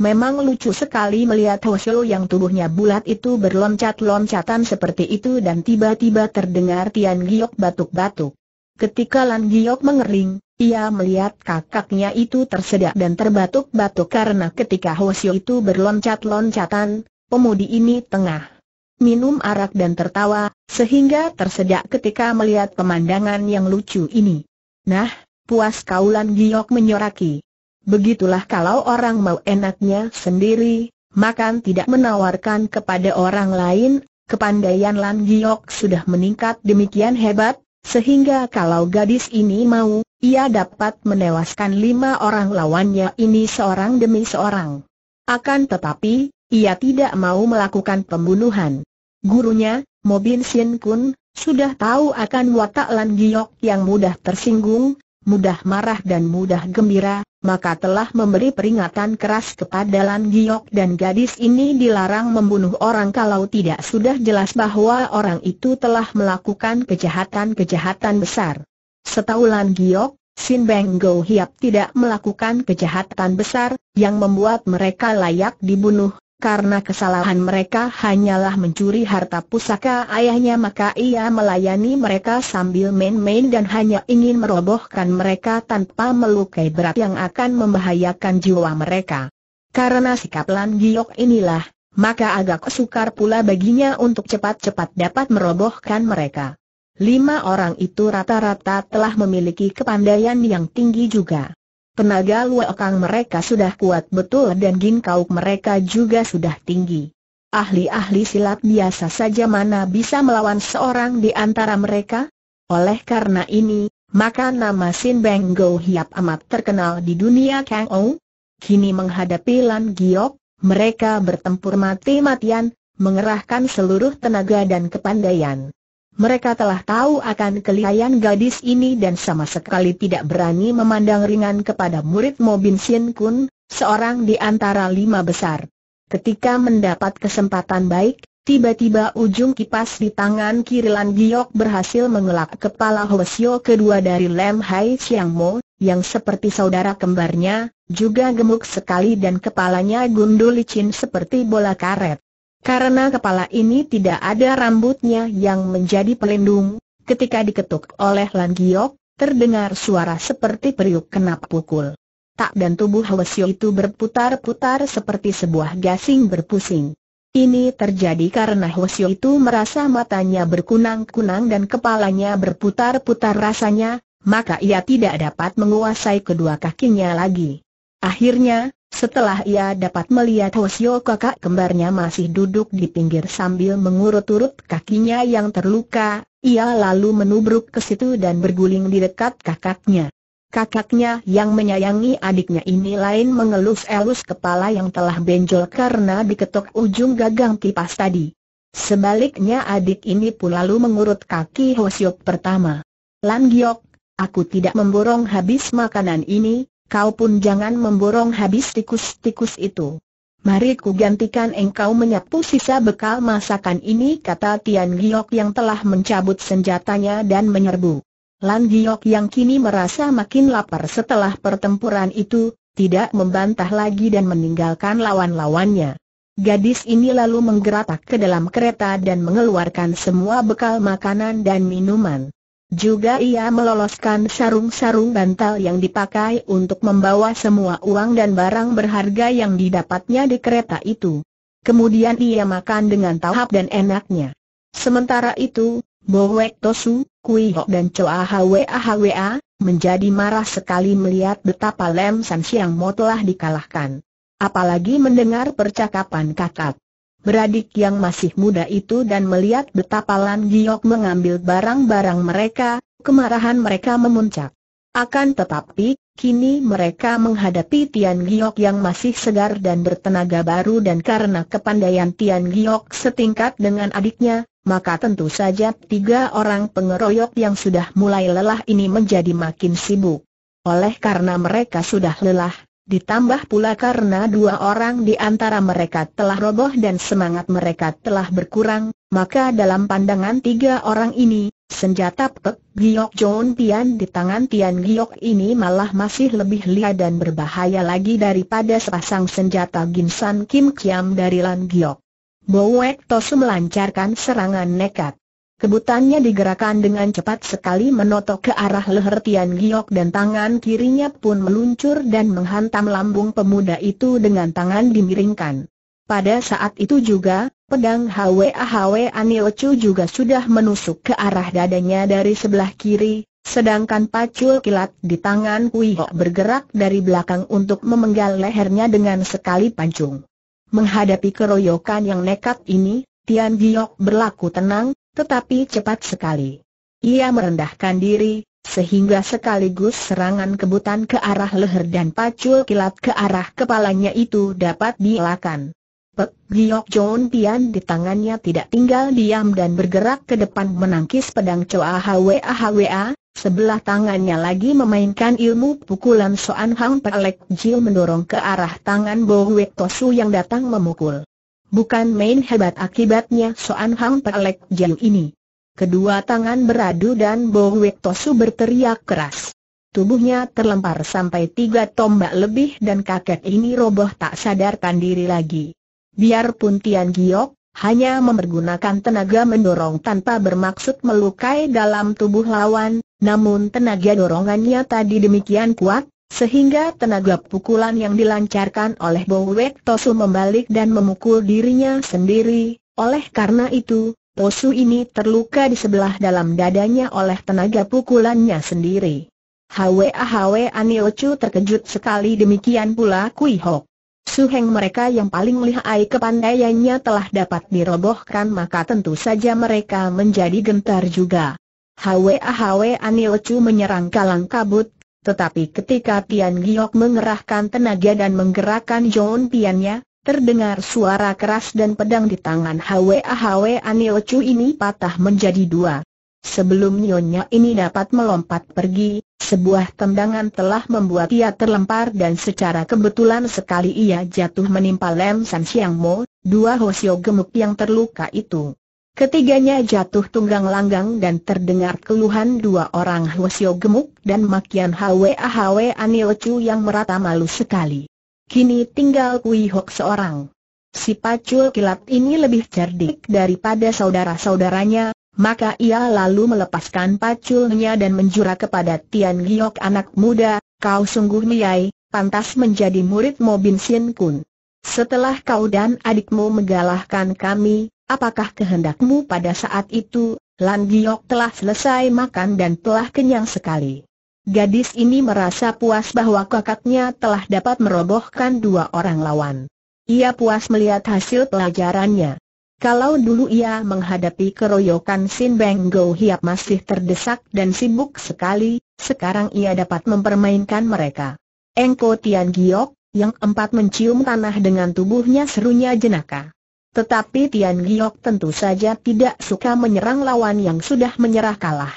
Memang lucu sekali melihat Hoshio yang tubuhnya bulat itu berloncat-loncatan seperti itu dan tiba-tiba terdengar Tian Giok batuk-batuk. Ketika Lan Giok mengering, ia melihat kakaknya itu tersedak dan terbatuk-batuk karena ketika Hoshio itu berloncat-loncatan, pemudi ini tengah minum arak dan tertawa, sehingga tersedak ketika melihat pemandangan yang lucu ini. Nah, puas kau Lan Giok menyoraki. Begitulah kalau orang mau enaknya sendiri, makan tidak menawarkan kepada orang lain, kepandaian Lan Giok sudah meningkat demikian hebat, sehingga kalau gadis ini mau, ia dapat menewaskan lima orang lawannya ini seorang demi seorang. Akan tetapi, ia tidak mau melakukan pembunuhan. Gurunya, Mobin Sien Kun, sudah tahu akan watak Lan Giok yang mudah tersinggung, mudah marah dan mudah gembira, maka telah memberi peringatan keras kepada Lan Giok dan gadis ini dilarang membunuh orang kalau tidak sudah jelas bahwa orang itu telah melakukan kejahatan-kejahatan besar. Setahu Lan Giok, Sin Beng Go Hiap tidak melakukan kejahatan besar, yang membuat mereka layak dibunuh, karena kesalahan mereka hanyalah mencuri harta pusaka ayahnya maka ia melayani mereka sambil main-main dan hanya ingin merobohkan mereka tanpa melukai berat yang akan membahayakan jiwa mereka. Karena sikap Lan Giok inilah, maka agak sukar pula baginya untuk cepat-cepat dapat merobohkan mereka. Lima orang itu rata-rata telah memiliki kepandaian yang tinggi juga. Tenaga luokang mereka sudah kuat betul dan ginkauk mereka juga sudah tinggi. Ahli-ahli silat biasa saja mana bisa melawan seorang di antara mereka? Oleh karena ini, maka nama Sin Beng Go Hiap amat terkenal di dunia Kang Ou. Kini menghadapi Lan Giok, mereka bertempur mati-matian, mengerahkan seluruh tenaga dan kepandaian. Mereka telah tahu akan kelihayan gadis ini dan sama sekali tidak berani memandang ringan kepada murid Mobin Sien Kun, seorang di antara lima besar. Ketika mendapat kesempatan baik, tiba-tiba ujung kipas di tangan kiri Lan Giok berhasil mengelak kepala Hwasyo kedua dari Lem Hai Chiang Mo, yang seperti saudara kembarnya, juga gemuk sekali dan kepalanya gundul licin seperti bola karet. Karena kepala ini tidak ada rambutnya yang menjadi pelindung, ketika diketuk oleh Lan Giok, terdengar suara seperti periuk kena pukul. Tak dan tubuh Hwasyo itu berputar-putar seperti sebuah gasing berpusing. Ini terjadi karena Hwasyo itu merasa matanya berkunang-kunang dan kepalanya berputar-putar rasanya, maka ia tidak dapat menguasai kedua kakinya lagi. Akhirnya, setelah ia dapat melihat Hosio kakak kembarnya masih duduk di pinggir sambil mengurut-urut kakinya yang terluka, ia lalu menubruk ke situ dan berguling di dekat kakaknya. Kakaknya yang menyayangi adiknya ini lain mengelus-elus kepala yang telah benjol karena diketuk ujung gagang kipas tadi. Sebaliknya adik ini pun lalu mengurut kaki Hosiok pertama. Lan Giok, aku tidak memborong habis makanan ini, kau pun jangan memborong habis tikus-tikus itu. Mari ku gantikan engkau menyapu sisa bekal masakan ini kata Tian Giok yang telah mencabut senjatanya dan menyerbu. Lan Giok yang kini merasa makin lapar setelah pertempuran itu, tidak membantah lagi dan meninggalkan lawan-lawannya. Gadis ini lalu menggeratak ke dalam kereta dan mengeluarkan semua bekal makanan dan minuman. Juga ia meloloskan sarung-sarung bantal yang dipakai untuk membawa semua uang dan barang berharga yang didapatnya di kereta itu. Kemudian ia makan dengan tahap dan enaknya. Sementara itu, Bowek Tosu, Kui Hok dan Choa Hwa Hwa, menjadi marah sekali melihat betapa Lem San Siang Mo telah dikalahkan. Apalagi mendengar percakapan kakak beradik yang masih muda itu dan melihat betapa Lan Giok mengambil barang-barang mereka, kemarahan mereka memuncak. Akan tetapi, kini mereka menghadapi Tian Giok yang masih segar dan bertenaga baru dan karena kepandaian Tian Giok setingkat dengan adiknya, maka tentu saja tiga orang pengeroyok yang sudah mulai lelah ini menjadi makin sibuk. Oleh karena mereka sudah lelah, Ditambah pula karena dua orang di antara mereka telah roboh dan semangat mereka telah berkurang, maka dalam pandangan tiga orang ini, senjata Pek Giok John Tian di tangan Tian Giok ini malah masih lebih liar dan berbahaya lagi daripada sepasang senjata Ginsan Kim Kiam dari Lan Giok. Bowek Tosu melancarkan serangan nekat. Kebutannya digerakkan dengan cepat sekali menotok ke arah leher Tian Giok dan tangan kirinya pun meluncur dan menghantam lambung pemuda itu dengan tangan dimiringkan. Pada saat itu juga, pedang Hwa Hwa Aniochu juga sudah menusuk ke arah dadanya dari sebelah kiri, sedangkan pacul kilat di tangan Kui Ho bergerak dari belakang untuk memenggal lehernya dengan sekali pancung. Menghadapi keroyokan yang nekat ini, Tian Giok berlaku tenang, tetapi cepat sekali. Ia merendahkan diri, sehingga sekaligus serangan kebutan ke arah leher dan pacul kilat ke arah kepalanya itu dapat dielakkan. Pek Giok John Tian di tangannya tidak tinggal diam dan bergerak ke depan menangkis pedang Choa Hwa Hwa, sebelah tangannya lagi memainkan ilmu pukulan Soan Hang Pelek Jil mendorong ke arah tangan Bo Wek Tosu yang datang memukul. Bukan main hebat akibatnya Soan Hang Pelek Jiu ini. Kedua tangan beradu dan Bo Wek Tosu berteriak keras. Tubuhnya terlempar sampai tiga tombak lebih dan kakek ini roboh tak sadarkan diri lagi. Biarpun Tian Giok, hanya mempergunakan tenaga mendorong tanpa bermaksud melukai dalam tubuh lawan, namun tenaga dorongannya tadi demikian kuat, sehingga tenaga pukulan yang dilancarkan oleh Bowek Tosu membalik dan memukul dirinya sendiri, oleh karena itu, Tosu ini terluka di sebelah dalam dadanya oleh tenaga pukulannya sendiri. Hwa Hwa Aniochu terkejut sekali demikian pula Kui Hok. Suheng mereka yang paling lihai kepandaiannya telah dapat dirobohkan maka tentu saja mereka menjadi gentar juga. Hwa Hwa Aniochu menyerang kalang kabut, tetapi ketika Tian Giok mengerahkan tenaga dan menggerakkan John Tiannya, terdengar suara keras dan pedang di tangan Hwa Hwa Anil Chu ini patah menjadi dua. Sebelum nyonya ini dapat melompat pergi, sebuah tendangan telah membuat ia terlempar dan secara kebetulan sekali ia jatuh menimpa Lem San Siang Mo, dua Hosio gemuk yang terluka itu. Ketiganya jatuh tunggang langgang dan terdengar keluhan dua orang Hwasyo gemuk dan makian Hwa Hwa Chu yang merata malu sekali. Kini tinggal Kui Hok seorang. Si pacul kilat ini lebih cerdik daripada saudara-saudaranya, maka ia lalu melepaskan paculnya dan menjura kepada Tian Giok anak muda, kau sungguh niai, pantas menjadi murid Mobin Sien Kun. Setelah kau dan adikmu menggalahkan kami, Apakah kehendakmu pada saat itu, Lan Giok telah selesai makan dan telah kenyang sekali. Gadis ini merasa puas bahwa kakaknya telah dapat merobohkan dua orang lawan. Ia puas melihat hasil pelajarannya. Kalau dulu ia menghadapi keroyokan Sin Beng Go Hiap masih terdesak dan sibuk sekali, sekarang ia dapat mempermainkan mereka. Engko Tian Giok, yang empat mencium tanah dengan tubuhnya serunya jenaka. Tetapi Tian Giok tentu saja tidak suka menyerang lawan yang sudah menyerah kalah.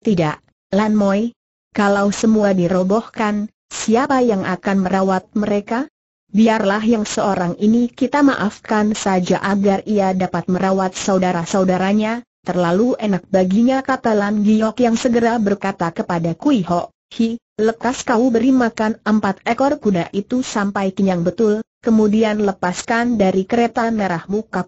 Tidak, Lan Moi. Kalau semua dirobohkan, siapa yang akan merawat mereka? Biarlah yang seorang ini kita maafkan saja agar ia dapat merawat saudara-saudaranya, terlalu enak baginya kata Lan Giok yang segera berkata kepada Kui Ho. Hi, lekas kau beri makan empat ekor kuda itu sampai kenyang betul, kemudian lepaskan dari kereta merahmu, muka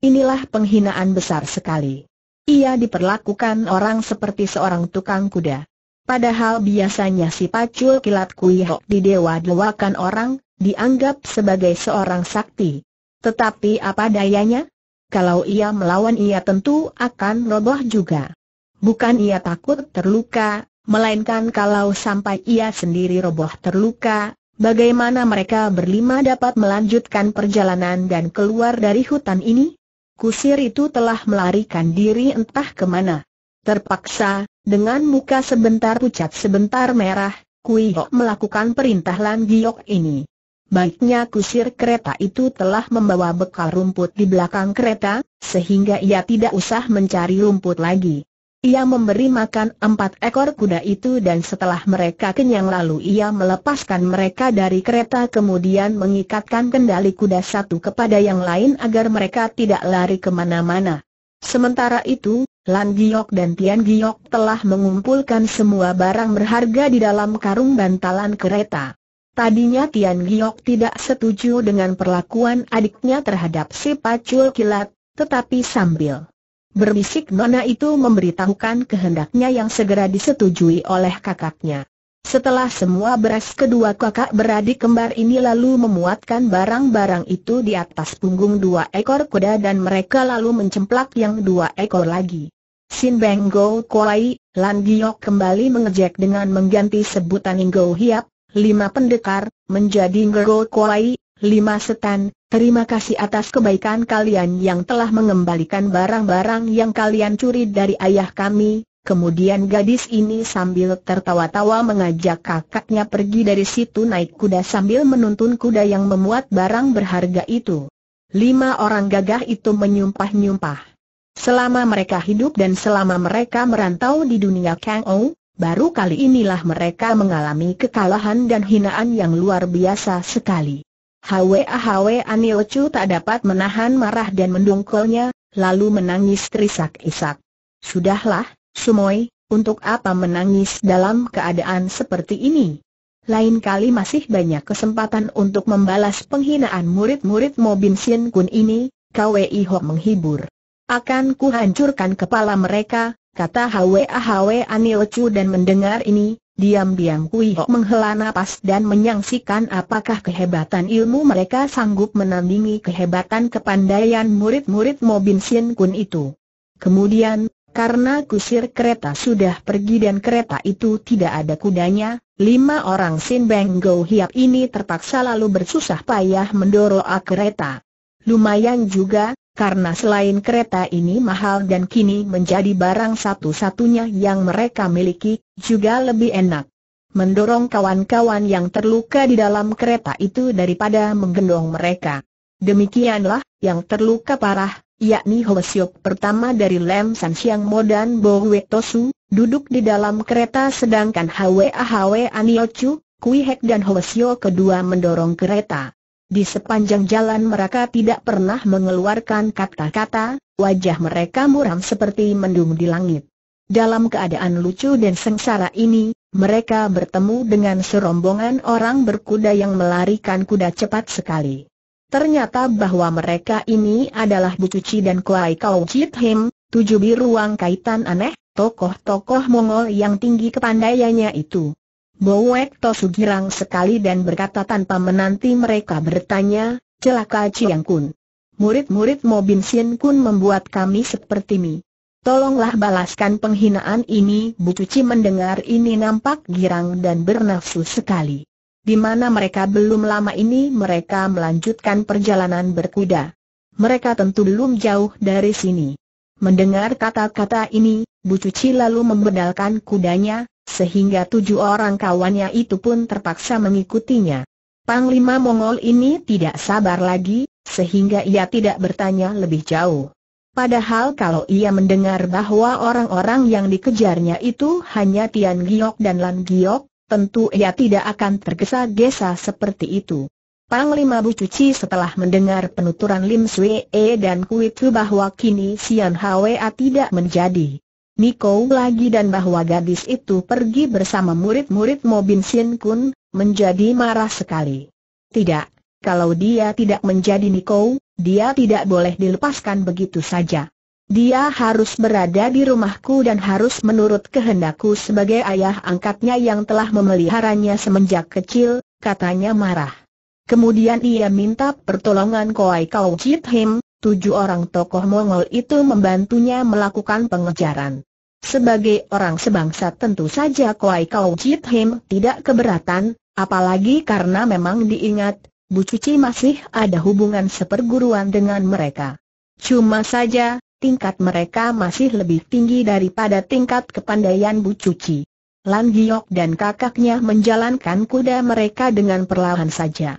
Inilah penghinaan besar sekali. Ia diperlakukan orang seperti seorang tukang kuda. Padahal biasanya si pacul kilat Kui Hok didewa-dewakan orang, dianggap sebagai seorang sakti. Tetapi apa dayanya? Kalau ia melawan ia tentu akan roboh juga. Bukan ia takut terluka, Melainkan kalau sampai ia sendiri roboh terluka, bagaimana mereka berlima dapat melanjutkan perjalanan dan keluar dari hutan ini? Kusir itu telah melarikan diri entah kemana. Terpaksa, dengan muka sebentar pucat sebentar merah, Kui Hok melakukan perintah Lan Giok ini. Baiknya kusir kereta itu telah membawa bekal rumput di belakang kereta, sehingga ia tidak usah mencari rumput lagi. Ia memberi makan empat ekor kuda itu dan setelah mereka kenyang lalu ia melepaskan mereka dari kereta kemudian mengikatkan kendali kuda satu kepada yang lain agar mereka tidak lari kemana-mana. Sementara itu, Lan Giok dan Tian Giok telah mengumpulkan semua barang berharga di dalam karung bantalan kereta. Tadinya Tian Giok tidak setuju dengan perlakuan adiknya terhadap si pacul kilat, tetapi sambil Berbisik Nona itu memberitahukan kehendaknya yang segera disetujui oleh kakaknya. Setelah semua beras kedua kakak beradik kembar ini lalu memuatkan barang-barang itu di atas punggung dua ekor kuda dan mereka lalu mencemplak yang dua ekor lagi. Sin Beng Go Kuai, Lan Giok kembali mengejek dengan mengganti sebutan Ngo Hiap, lima pendekar, menjadi Ngo Kuai, lima setan, terima kasih atas kebaikan kalian yang telah mengembalikan barang-barang yang kalian curi dari ayah kami. Kemudian gadis ini sambil tertawa-tawa mengajak kakaknya pergi dari situ naik kuda sambil menuntun kuda yang memuat barang berharga itu. Lima orang gagah itu menyumpah-nyumpah. Selama mereka hidup dan selama mereka merantau di dunia Kang Ou, baru kali inilah mereka mengalami kekalahan dan hinaan yang luar biasa sekali. Hwa-hwa Niochu tak dapat menahan marah dan mendongkolnya, lalu menangis terisak-isak. Sudahlah, Sumoy, untuk apa menangis dalam keadaan seperti ini? Lain kali masih banyak kesempatan untuk membalas penghinaan murid-murid Mobin Sien Kun ini, Kwi Ho menghibur. Akan kuhancurkan kepala mereka, kata Hwa Hwa Niochu dan mendengar ini, Diam-diam Kui Ho menghela nafas dan menyaksikan apakah kehebatan ilmu mereka sanggup menandingi kehebatan kepandaian murid-murid Bin Sin Kun itu. Kemudian, karena kusir kereta sudah pergi dan kereta itu tidak ada kudanya, lima orang Sin Beng Go Hiap ini terpaksa lalu bersusah payah mendorong kereta. Lumayan juga, karena selain kereta ini mahal dan kini menjadi barang satu-satunya yang mereka miliki, juga lebih enak mendorong kawan-kawan yang terluka di dalam kereta itu daripada menggendong mereka. Demikianlah, yang terluka parah, yakni Hoesiok pertama dari Lem San Siang Mo dan Bo Hwe Tosu, duduk di dalam kereta sedangkan Hwa Hwa Aniochu, Kui Hek dan Hoesiok kedua mendorong kereta. Di sepanjang jalan mereka tidak pernah mengeluarkan kata-kata, wajah mereka muram seperti mendung di langit. Dalam keadaan lucu dan sengsara ini, mereka bertemu dengan serombongan orang berkuda yang melarikan kuda cepat sekali. Ternyata bahwa mereka ini adalah Cuci dan Kuai Kau Chit Him, tujuh biruang kaitan aneh, tokoh-tokoh Mongol yang tinggi kepandaiannya itu. Mowek Tosu girang sekali dan berkata tanpa menanti mereka bertanya, celaka Chiang Kun. Murid-murid Mo Bin Sien Kun membuat kami seperti mi. Tolonglah balaskan penghinaan ini Bu Cuci mendengar ini nampak girang dan bernafsu sekali. Di mana mereka belum lama ini mereka melanjutkan perjalanan berkuda. Mereka tentu belum jauh dari sini. Mendengar kata-kata ini, Bu Cuci lalu membedalkan kudanya, sehingga tujuh orang kawannya itu pun terpaksa mengikutinya. Panglima Mongol ini tidak sabar lagi, sehingga ia tidak bertanya lebih jauh. Padahal kalau ia mendengar bahwa orang-orang yang dikejarnya itu hanya Tian Giok dan Lan Giok, tentu ia tidak akan tergesa-gesa seperti itu. Panglima Bu Cuci setelah mendengar penuturan Lim Swee dan Kuitu itu bahwa kini Sian Hwa tidak menjadi Niko lagi dan bahwa gadis itu pergi bersama murid-murid Mobin Sin Kun, menjadi marah sekali. Tidak, kalau dia tidak menjadi Niko, dia tidak boleh dilepaskan begitu saja. Dia harus berada di rumahku dan harus menurut kehendakku sebagai ayah angkatnya yang telah memeliharanya semenjak kecil, katanya marah. Kemudian ia minta pertolongan Koai Kau Chit Him, tujuh orang tokoh Mongol itu membantunya melakukan pengejaran. Sebagai orang sebangsa tentu saja Kuai Kau Jit Him tidak keberatan, apalagi karena memang diingat, Bu Cuci masih ada hubungan seperguruan dengan mereka. Cuma saja, tingkat mereka masih lebih tinggi daripada tingkat kepandaian Bu Cuci. Lan Giok dan kakaknya menjalankan kuda mereka dengan perlahan saja.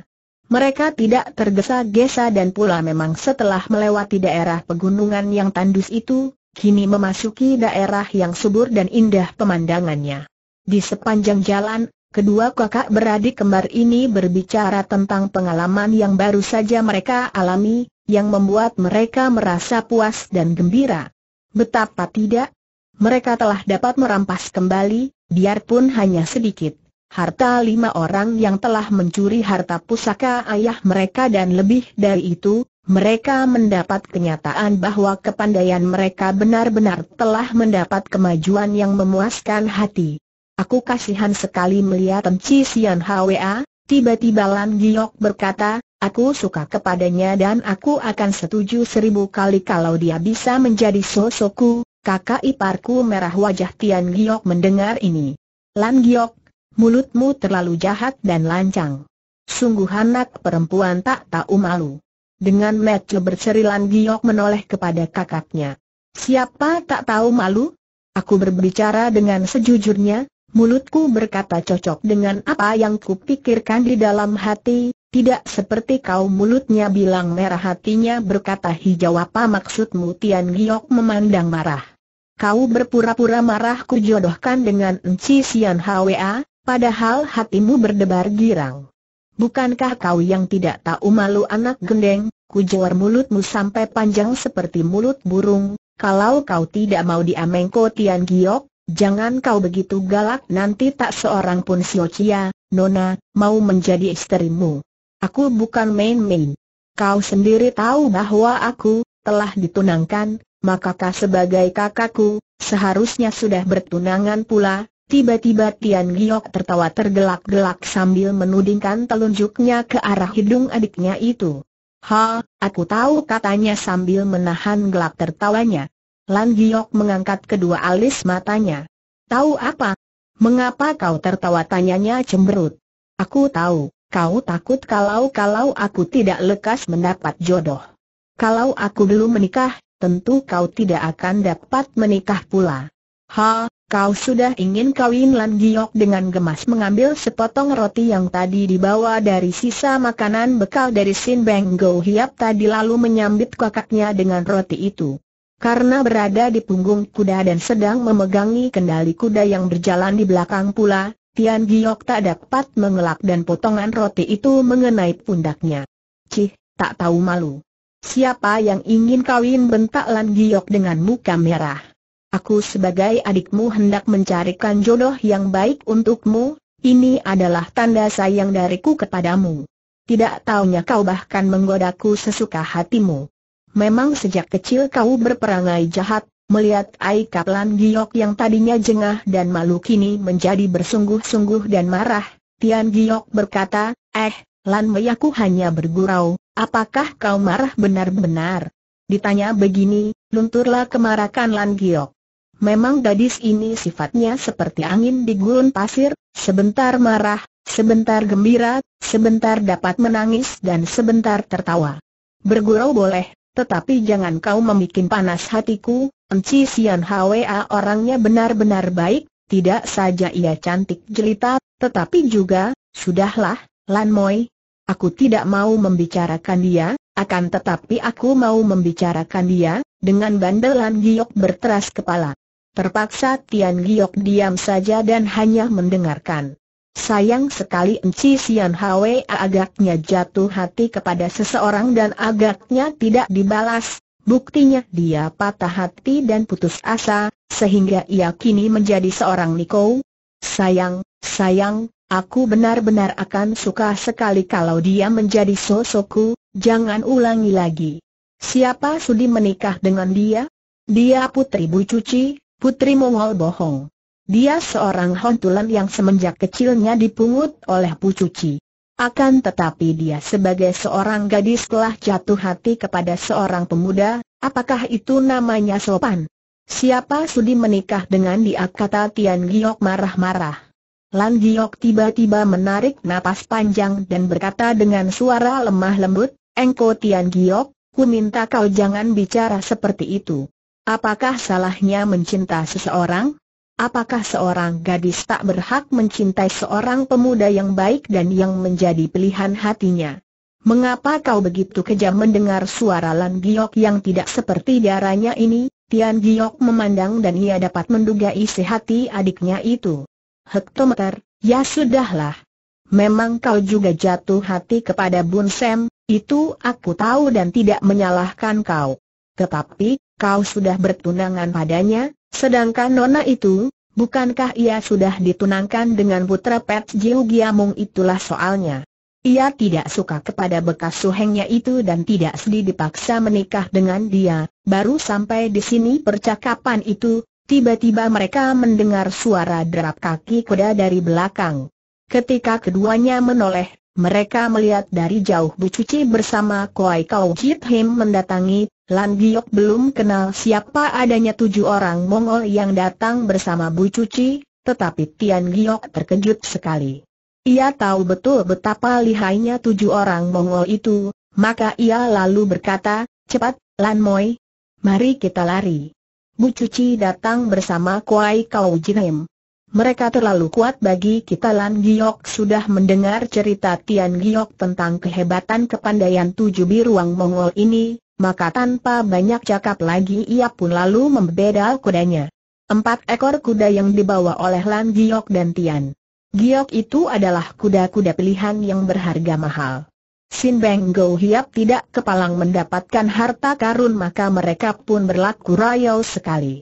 Mereka tidak tergesa-gesa dan pula memang setelah melewati daerah pegunungan yang tandus itu, kini memasuki daerah yang subur dan indah pemandangannya. Di sepanjang jalan, kedua kakak beradik kembar ini berbicara tentang pengalaman yang baru saja mereka alami, yang membuat mereka merasa puas dan gembira. Betapa tidak, mereka telah dapat merampas kembali, biarpun hanya sedikit harta lima orang yang telah mencuri harta pusaka ayah mereka dan lebih dari itu, mereka mendapat kenyataan bahwa kepandaian mereka benar-benar telah mendapat kemajuan yang memuaskan hati. Aku kasihan sekali melihat Enci Sian Hwa, tiba-tiba Lan Giok berkata, aku suka kepadanya dan aku akan setuju seribu kali kalau dia bisa menjadi sosokku, kakak iparku merah wajah Tian Giok mendengar ini. Lan Giok mulutmu terlalu jahat dan lancang. Sungguh anak perempuan tak tahu malu. Dengan mata berserilan giok menoleh kepada kakaknya. Siapa tak tahu malu? Aku berbicara dengan sejujurnya, mulutku berkata cocok dengan apa yang kupikirkan di dalam hati, tidak seperti kau mulutnya bilang merah hatinya berkata hijau apa maksudmu Tian Giok memandang marah. Kau berpura-pura marah kujodohkan dengan Enci Sian Hwa, Padahal hatimu berdebar girang. Bukankah kau yang tidak tahu malu anak gendeng, Ku jawar mulutmu sampai panjang seperti mulut burung, kalau kau tidak mau diamengko Tian Giok, jangan kau begitu galak nanti tak seorang pun siocia, Nona, mau menjadi istrimu. Aku bukan main-main. Kau sendiri tahu bahwa aku, telah ditunangkan, maka kau sebagai kakakku, seharusnya sudah bertunangan pula, Tiba-tiba Tian Giok tertawa tergelak-gelak sambil menudingkan telunjuknya ke arah hidung adiknya itu. Ha, aku tahu katanya sambil menahan gelak tertawanya. Lan Giok mengangkat kedua alis matanya. Tahu apa? Mengapa kau tertawa tanyanya cemberut? Aku tahu, kau takut kalau-kalau aku tidak lekas mendapat jodoh. Kalau aku belum menikah, tentu kau tidak akan dapat menikah pula. Ha, kau sudah ingin kawin Lan Giok dengan gemas mengambil sepotong roti yang tadi dibawa dari sisa makanan bekal dari Sin Beng Go Hiap tadi lalu menyambit kakaknya dengan roti itu. Karena berada di punggung kuda dan sedang memegangi kendali kuda yang berjalan di belakang pula, Tian Giok tak dapat mengelak dan potongan roti itu mengenai pundaknya. Cih, tak tahu malu. Siapa yang ingin kawin bentak Lan Giok dengan muka merah. Aku sebagai adikmu hendak mencarikan jodoh yang baik untukmu, ini adalah tanda sayang dariku kepadamu. Tidak taunya kau bahkan menggodaku sesuka hatimu. Memang sejak kecil kau berperangai jahat, melihat Ai Kaplan Giok yang tadinya jengah dan malu kini menjadi bersungguh-sungguh dan marah. Tian Giok berkata, eh, Lan Meyaku hanya bergurau, apakah kau marah benar-benar? Ditanya begini, lunturlah kemarakan Lan Giok. Memang gadis ini sifatnya seperti angin di gurun pasir, sebentar marah, sebentar gembira, sebentar dapat menangis dan sebentar tertawa. Bergurau boleh, tetapi jangan kau membuat panas hatiku, Enci Sian Hwa orangnya benar-benar baik, tidak saja ia cantik jelita, tetapi juga, sudahlah, Lan Moi. Aku tidak mau membicarakan dia, akan tetapi aku mau membicarakan dia, dengan bandelan giok berteras kepala. Terpaksa Tian Giok diam saja dan hanya mendengarkan. Sayang sekali Enci Sian Hwe agaknya jatuh hati kepada seseorang dan agaknya tidak dibalas. Buktinya dia patah hati dan putus asa, sehingga ia kini menjadi seorang Niko. Sayang, sayang, aku benar-benar akan suka sekali kalau dia menjadi sosokku, jangan ulangi lagi. Siapa sudi menikah dengan dia? Dia putri Bu Cuci, Putri Mongol bohong. Dia seorang hontulan yang semenjak kecilnya dipungut oleh Pucuci. Akan tetapi dia sebagai seorang gadis telah jatuh hati kepada seorang pemuda, apakah itu namanya sopan? Siapa sudi menikah dengan dia kata Tian Giok marah-marah. Lan Giok tiba-tiba menarik napas panjang dan berkata dengan suara lemah lembut, Engko Tian Giok, ku minta kau jangan bicara seperti itu. Apakah salahnya mencinta seseorang? Apakah seorang gadis tak berhak mencintai seorang pemuda yang baik dan yang menjadi pilihan hatinya? Mengapa kau begitu kejam mendengar suara Lan Giok yang tidak seperti darahnya ini? Tian Giok memandang dan ia dapat menduga isi hati adiknya itu. Hektometer, ya sudahlah. Memang kau juga jatuh hati kepada Bun Sam, itu aku tahu dan tidak menyalahkan kau. Tetapi, kau sudah bertunangan padanya, sedangkan nona itu, bukankah ia sudah ditunangkan dengan putra Pet Jiu Giamong itulah soalnya. Ia tidak suka kepada bekas suhengnya itu dan tidak sedih dipaksa menikah dengan dia, baru sampai di sini percakapan itu, tiba-tiba mereka mendengar suara derap kaki kuda dari belakang. Ketika keduanya menoleh, mereka melihat dari jauh Bu Cuci bersama Koi Kau Jit Him mendatangi, Lan Giok belum kenal siapa adanya tujuh orang Mongol yang datang bersama Bu Cuci, tetapi Tian Giok terkejut sekali. Ia tahu betul betapa lihainya tujuh orang Mongol itu, maka ia lalu berkata, cepat, Lan Moi, mari kita lari. Bu Cuci datang bersama Koi Kau Jit Him. Mereka terlalu kuat bagi kita Lan Giok sudah mendengar cerita Tian Giok tentang kehebatan kepandaian tujuh biruang Mongol ini, maka tanpa banyak cakap lagi ia pun lalu membeda kudanya. Empat ekor kuda yang dibawa oleh Lan Giok dan Tian. Giok itu adalah kuda-kuda pilihan yang berharga mahal. Sin Beng Go Hiap tidak kepalang mendapatkan harta karun maka mereka pun berlaku rayau sekali.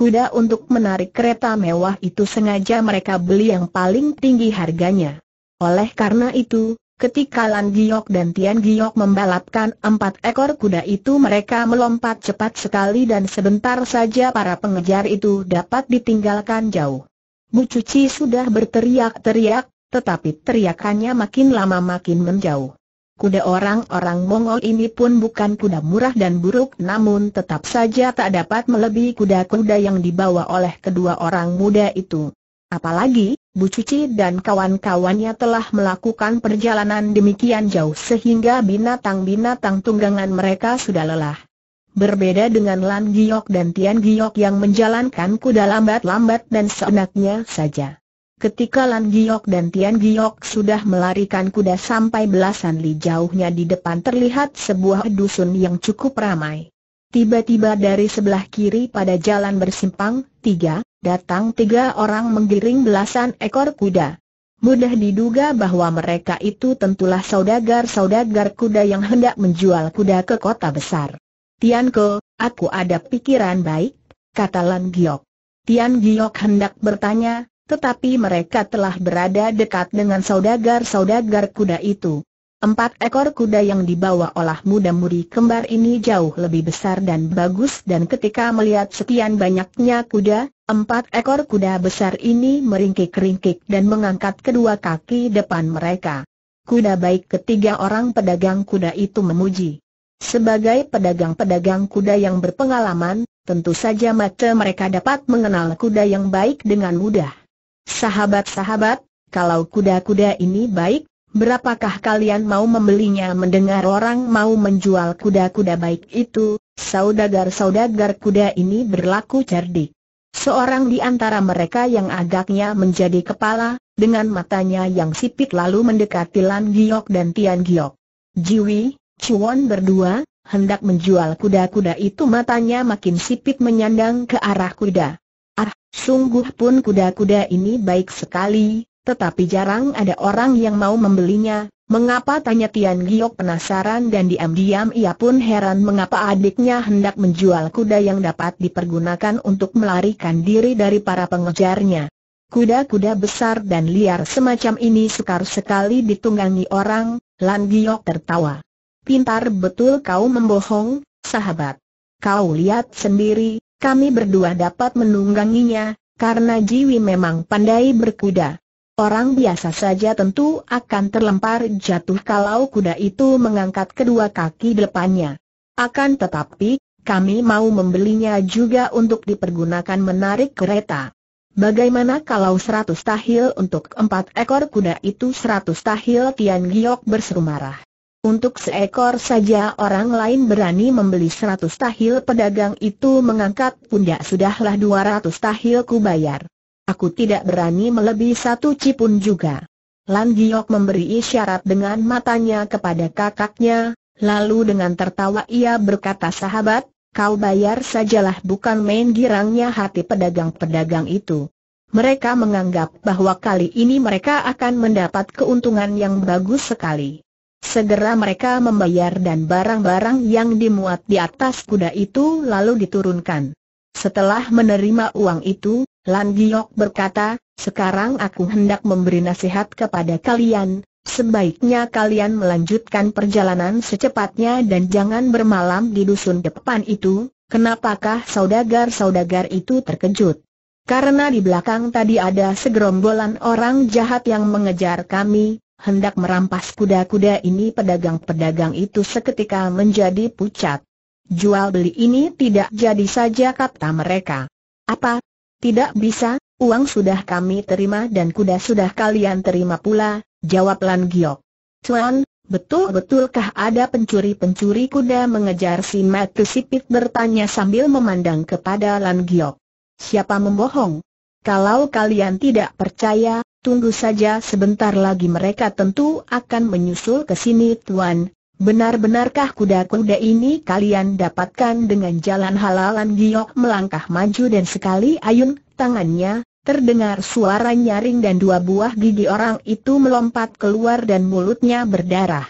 Kuda untuk menarik kereta mewah itu sengaja mereka beli yang paling tinggi harganya. Oleh karena itu, ketika Lan Giok dan Tian Giok membalapkan empat ekor kuda itu mereka melompat cepat sekali dan sebentar saja para pengejar itu dapat ditinggalkan jauh. Bu Cuci sudah berteriak-teriak, tetapi teriakannya makin lama makin menjauh. Kuda orang-orang Mongol ini pun bukan kuda murah dan buruk namun tetap saja tak dapat melebihi kuda-kuda yang dibawa oleh kedua orang muda itu. Apalagi, Bu Cuci dan kawan-kawannya telah melakukan perjalanan demikian jauh sehingga binatang-binatang tunggangan mereka sudah lelah. Berbeda dengan Lan Giok dan Tian Giok yang menjalankan kuda lambat-lambat dan seenaknya saja. Ketika Lan Giok dan Tian Giok sudah melarikan kuda sampai belasan li jauhnya di depan terlihat sebuah dusun yang cukup ramai. Tiba-tiba dari sebelah kiri pada jalan bersimpang, tiga, datang tiga orang menggiring belasan ekor kuda. Mudah diduga bahwa mereka itu tentulah saudagar-saudagar kuda yang hendak menjual kuda ke kota besar. Tian Ko, aku ada pikiran baik, kata Lan Giok. Tian Giok hendak bertanya, tetapi mereka telah berada dekat dengan saudagar-saudagar kuda itu. Empat ekor kuda yang dibawa oleh muda muri kembar ini jauh lebih besar dan bagus dan ketika melihat sekian banyaknya kuda, empat ekor kuda besar ini meringkik-ringkik dan mengangkat kedua kaki depan mereka. Kuda baik ketiga orang pedagang kuda itu memuji. Sebagai pedagang-pedagang kuda yang berpengalaman, tentu saja mata mereka dapat mengenal kuda yang baik dengan mudah. Sahabat-sahabat, kalau kuda-kuda ini baik, berapakah kalian mau membelinya mendengar orang mau menjual kuda-kuda baik itu? Saudagar-saudagar kuda ini berlaku cerdik. Seorang di antara mereka yang agaknya menjadi kepala, dengan matanya yang sipit lalu mendekati Lan Giok dan Tian Giok. Jiwi, Chuan berdua, hendak menjual kuda-kuda itu matanya makin sipit menyandang ke arah kuda. Sungguh pun kuda-kuda ini baik sekali, tetapi jarang ada orang yang mau membelinya. Mengapa tanya Tian Giok penasaran dan diam-diam ia pun heran mengapa adiknya hendak menjual kuda yang dapat dipergunakan untuk melarikan diri dari para pengejarnya. Kuda-kuda besar dan liar semacam ini sukar sekali ditunggangi orang, Lan Giok tertawa. Pintar betul kau membohong, sahabat. Kau lihat sendiri, kami berdua dapat menungganginya, karena Jiwi memang pandai berkuda. Orang biasa saja tentu akan terlempar jatuh kalau kuda itu mengangkat kedua kaki depannya. Akan tetapi, kami mau membelinya juga untuk dipergunakan menarik kereta. Bagaimana kalau seratus tahil untuk empat ekor kuda itu Seratus tahil Tian Giok berseru marah. Untuk seekor saja orang lain berani membeli seratus tahil pedagang itu mengangkat pundak sudahlah dua ratus tahil ku bayar. Aku tidak berani melebihi satu cipun juga. Lan Giok memberi isyarat dengan matanya kepada kakaknya, lalu dengan tertawa ia berkata sahabat, kau bayar sajalah bukan main girangnya hati pedagang-pedagang itu. Mereka menganggap bahwa kali ini mereka akan mendapat keuntungan yang bagus sekali. Segera mereka membayar dan barang-barang yang dimuat di atas kuda itu lalu diturunkan. Setelah menerima uang itu, Lan Giok berkata, sekarang aku hendak memberi nasihat kepada kalian, sebaiknya kalian melanjutkan perjalanan secepatnya dan jangan bermalam di dusun depan itu, kenapakah saudagar-saudagar itu terkejut? Karena di belakang tadi ada segerombolan orang jahat yang mengejar kami, hendak merampas kuda-kuda ini pedagang-pedagang itu seketika menjadi pucat. Jual beli ini tidak jadi saja kata mereka. Apa? Tidak bisa, uang sudah kami terima dan kuda sudah kalian terima pula, jawab Lan Giok. Tuan, betul-betulkah ada pencuri-pencuri kuda mengejar si Matu Sipit bertanya sambil memandang kepada Lan Giok. Siapa membohong? Kalau kalian tidak percaya, Tunggu saja sebentar lagi mereka tentu akan menyusul ke sini Tuan. Benar-benarkah kuda-kuda ini kalian dapatkan dengan jalan halalan giok melangkah maju dan sekali ayun tangannya, terdengar suara nyaring dan dua buah gigi orang itu melompat keluar dan mulutnya berdarah.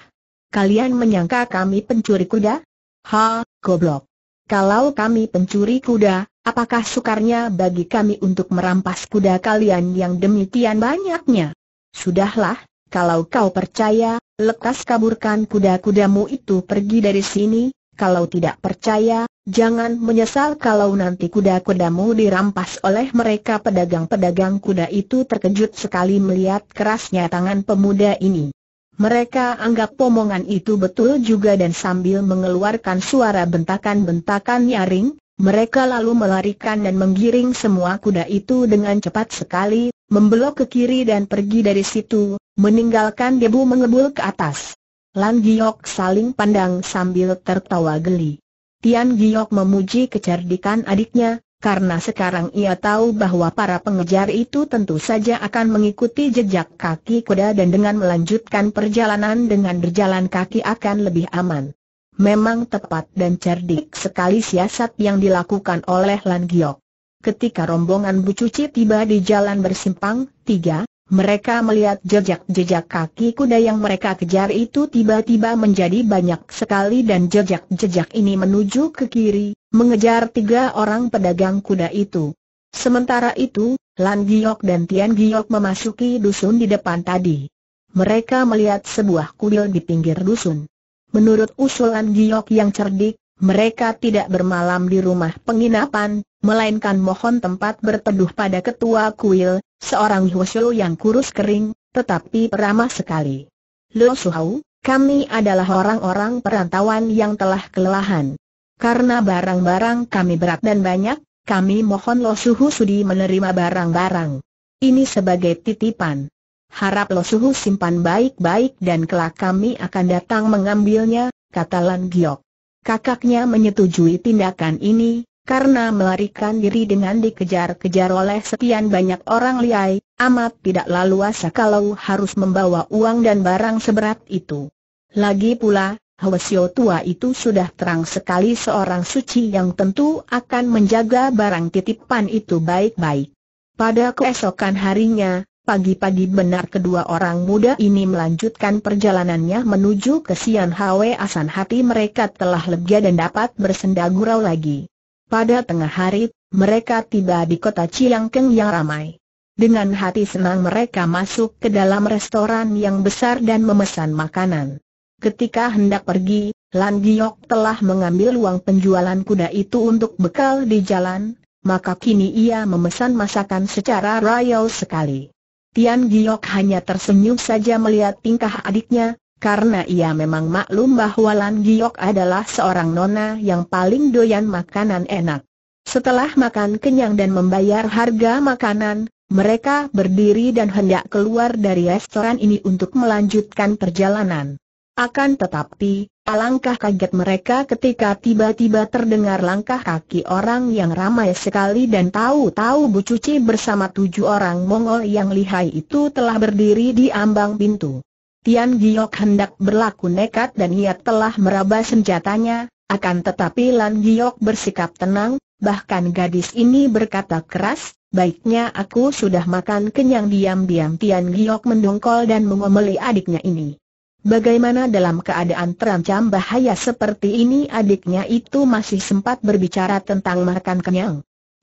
Kalian menyangka kami pencuri kuda? Ha, goblok. Kalau kami pencuri kuda, Apakah sukarnya bagi kami untuk merampas kuda kalian yang demikian banyaknya? Sudahlah, kalau kau percaya, lekas kaburkan kuda-kudamu itu pergi dari sini. Kalau tidak percaya, jangan menyesal kalau nanti kuda-kudamu dirampas oleh mereka pedagang-pedagang kuda itu terkejut sekali melihat kerasnya tangan pemuda ini. Mereka anggap omongan itu betul juga dan sambil mengeluarkan suara bentakan-bentakan nyaring, mereka lalu melarikan dan menggiring semua kuda itu dengan cepat sekali, membelok ke kiri dan pergi dari situ, meninggalkan debu mengebul ke atas. Lan Giok saling pandang sambil tertawa geli. Tian Giok memuji kecerdikan adiknya, karena sekarang ia tahu bahwa para pengejar itu tentu saja akan mengikuti jejak kaki kuda dan dengan melanjutkan perjalanan dengan berjalan kaki akan lebih aman. Memang tepat dan cerdik sekali siasat yang dilakukan oleh Lan Giok. Ketika rombongan Bu Cuci tiba di jalan bersimpang, tiga, mereka melihat jejak-jejak kaki kuda yang mereka kejar itu tiba-tiba menjadi banyak sekali dan jejak-jejak ini menuju ke kiri, mengejar tiga orang pedagang kuda itu. Sementara itu, Lan Giok dan Tian Giok memasuki dusun di depan tadi. Mereka melihat sebuah kuil di pinggir dusun. Menurut usulan Giok yang cerdik, mereka tidak bermalam di rumah penginapan, melainkan mohon tempat berteduh pada ketua kuil, seorang Hwasyo yang kurus kering, tetapi ramah sekali. Lo Suhau, kami adalah orang-orang perantauan yang telah kelelahan. Karena barang-barang kami berat dan banyak, kami mohon Lo Suhu sudi menerima barang-barang. Ini sebagai titipan. Harap Lo Suhu simpan baik-baik dan kelak kami akan datang mengambilnya, kata Lan Giok. Kakaknya menyetujui tindakan ini, karena melarikan diri dengan dikejar-kejar oleh sekian banyak orang liai, amat tidak lalu asa kalau harus membawa uang dan barang seberat itu. Lagi pula, Hwasyo tua itu sudah terang sekali seorang suci yang tentu akan menjaga barang titipan itu baik-baik. Pada keesokan harinya, Pagi-pagi benar kedua orang muda ini melanjutkan perjalanannya menuju ke Sian Hwe Asan hati mereka telah lega dan dapat bersenda gurau lagi. Pada tengah hari, mereka tiba di kota Chiangkeng yang ramai. Dengan hati senang mereka masuk ke dalam restoran yang besar dan memesan makanan. Ketika hendak pergi, Lan Giok telah mengambil uang penjualan kuda itu untuk bekal di jalan, maka kini ia memesan masakan secara royal sekali. Tian Giok hanya tersenyum saja melihat tingkah adiknya, karena ia memang maklum bahwa Lan Giok adalah seorang nona yang paling doyan makanan enak. Setelah makan kenyang dan membayar harga makanan, mereka berdiri dan hendak keluar dari restoran ini untuk melanjutkan perjalanan. Akan tetapi, Alangkah kaget mereka ketika tiba-tiba terdengar langkah kaki orang yang ramai sekali dan tahu-tahu Bu Cuci bersama tujuh orang Mongol yang lihai itu telah berdiri di ambang pintu. Tian Giok hendak berlaku nekat dan ia telah meraba senjatanya, akan tetapi Lan Giok bersikap tenang, bahkan gadis ini berkata keras, baiknya aku sudah makan kenyang diam-diam Tian Giok mendongkol dan mengomeli adiknya ini. Bagaimana dalam keadaan terancam bahaya seperti ini adiknya itu masih sempat berbicara tentang makan kenyang.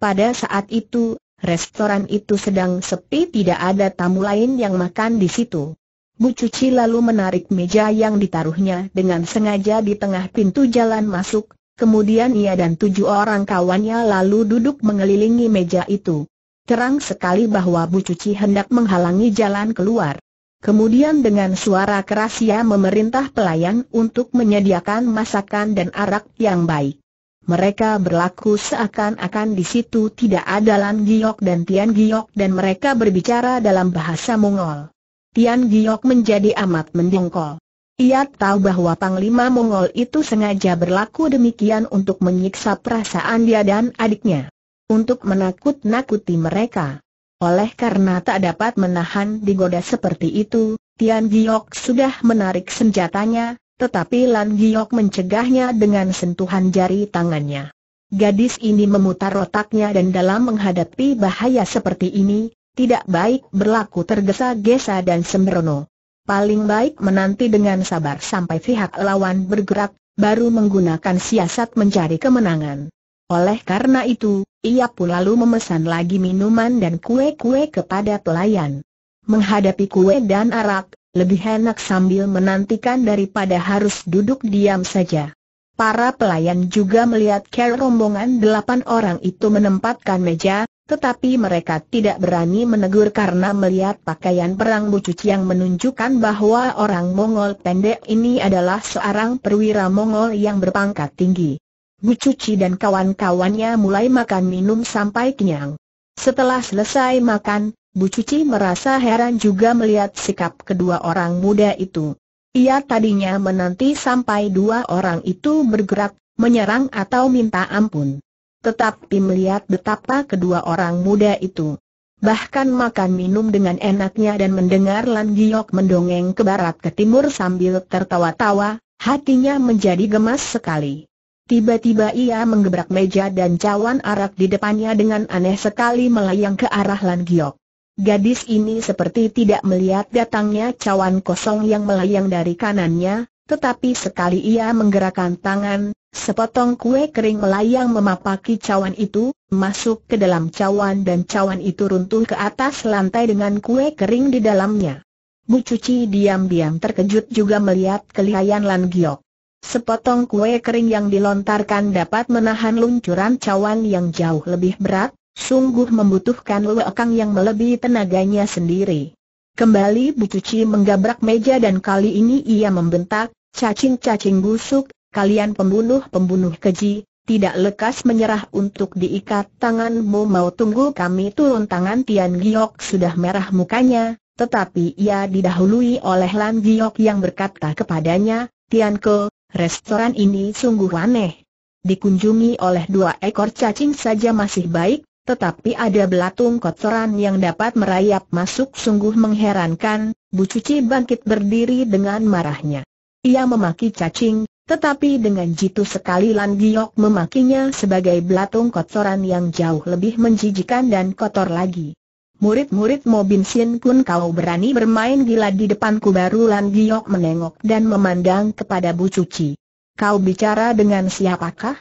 Pada saat itu, restoran itu sedang sepi tidak ada tamu lain yang makan di situ. Bu Cuci lalu menarik meja yang ditaruhnya dengan sengaja di tengah pintu jalan masuk, kemudian ia dan tujuh orang kawannya lalu duduk mengelilingi meja itu. Terang sekali bahwa Bu Cuci hendak menghalangi jalan keluar. Kemudian dengan suara keras ia memerintah pelayan untuk menyediakan masakan dan arak yang baik. Mereka berlaku seakan-akan di situ tidak ada Lan Giok dan Tian Giok dan mereka berbicara dalam bahasa Mongol. Tian Giok menjadi amat mendongkol. Ia tahu bahwa Panglima Mongol itu sengaja berlaku demikian untuk menyiksa perasaan dia dan adiknya. Untuk menakut-nakuti mereka. Oleh karena tak dapat menahan digoda seperti itu, Tian Giok sudah menarik senjatanya, tetapi Lan Giok mencegahnya dengan sentuhan jari tangannya. Gadis ini memutar otaknya dan dalam menghadapi bahaya seperti ini, tidak baik berlaku tergesa-gesa dan sembrono. Paling baik menanti dengan sabar sampai pihak lawan bergerak, baru menggunakan siasat mencari kemenangan. Oleh karena itu, ia pun lalu memesan lagi minuman dan kue-kue kepada pelayan. Menghadapi kue dan arak, lebih enak sambil menantikan daripada harus duduk diam saja. Para pelayan juga melihat care rombongan delapan orang itu menempatkan meja, tetapi mereka tidak berani menegur karena melihat pakaian perang bucuc yang menunjukkan bahwa orang Mongol pendek ini adalah seorang perwira Mongol yang berpangkat tinggi. Bu Cuci dan kawan-kawannya mulai makan minum sampai kenyang. Setelah selesai makan, Bu Cuci merasa heran juga melihat sikap kedua orang muda itu. Ia tadinya menanti sampai dua orang itu bergerak, menyerang atau minta ampun. Tetapi melihat betapa kedua orang muda itu bahkan makan minum dengan enaknya dan mendengar Lan Giok mendongeng ke barat ke timur sambil tertawa-tawa, hatinya menjadi gemas sekali. Tiba-tiba ia menggebrak meja dan cawan arak di depannya dengan aneh sekali melayang ke arah Lan Giok. Gadis ini seperti tidak melihat datangnya cawan kosong yang melayang dari kanannya, tetapi sekali ia menggerakkan tangan, sepotong kue kering melayang memapaki cawan itu, masuk ke dalam cawan dan cawan itu runtuh ke atas lantai dengan kue kering di dalamnya. Bu Cuci diam-diam terkejut juga melihat kelihayan Lan Giok sepotong kue kering yang dilontarkan dapat menahan luncuran cawan yang jauh lebih berat, sungguh membutuhkan luekang yang melebihi tenaganya sendiri. Kembali Bu Cuci menggabrak meja dan kali ini ia membentak, cacing-cacing busuk, kalian pembunuh-pembunuh keji, tidak lekas menyerah untuk diikat tanganmu mau tunggu kami turun tangan Tian Giok sudah merah mukanya, tetapi ia didahului oleh Lan Giok yang berkata kepadanya, Tian Ke, restoran ini sungguh aneh. Dikunjungi oleh dua ekor cacing saja masih baik, tetapi ada belatung kotoran yang dapat merayap masuk sungguh mengherankan, Bu Cuci bangkit berdiri dengan marahnya. Ia memaki cacing, tetapi dengan jitu sekali Lan Giok memakinya sebagai belatung kotoran yang jauh lebih menjijikan dan kotor lagi. Murid-murid Mo Bin Sin pun kau berani bermain gila di depanku baru Lan Giok menengok dan memandang kepada Bu Cuci. Kau bicara dengan siapakah?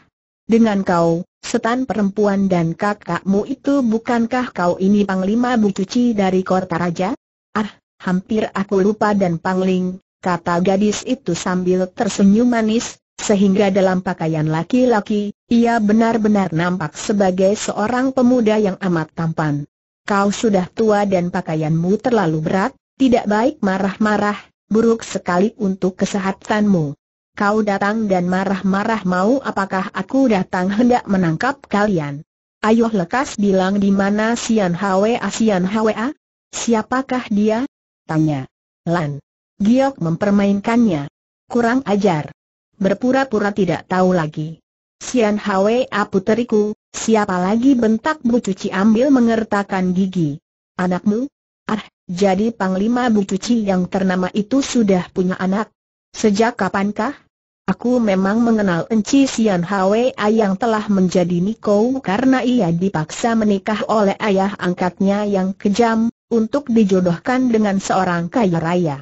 Dengan kau, setan perempuan dan kakakmu itu bukankah kau ini Panglima Bu Cuci dari Kota Raja? Ah, hampir aku lupa dan pangling, kata gadis itu sambil tersenyum manis, sehingga dalam pakaian laki-laki, ia benar-benar nampak sebagai seorang pemuda yang amat tampan kau sudah tua dan pakaianmu terlalu berat, tidak baik marah-marah, buruk sekali untuk kesehatanmu. Kau datang dan marah-marah mau apakah aku datang hendak menangkap kalian? Ayuh lekas bilang di mana Sian Hwa Sian Hwa? Siapakah dia? Tanya. Lan. Giok mempermainkannya. Kurang ajar. Berpura-pura tidak tahu lagi. Sian Hwa puteriku, Siapa lagi bentak Bu Cuci ambil mengertakkan gigi? Anakmu? Ah, jadi Panglima Bu Cuci yang ternama itu sudah punya anak? Sejak kapankah? Aku memang mengenal Enci Sian Hwa yang telah menjadi Niko karena ia dipaksa menikah oleh ayah angkatnya yang kejam, untuk dijodohkan dengan seorang kaya raya.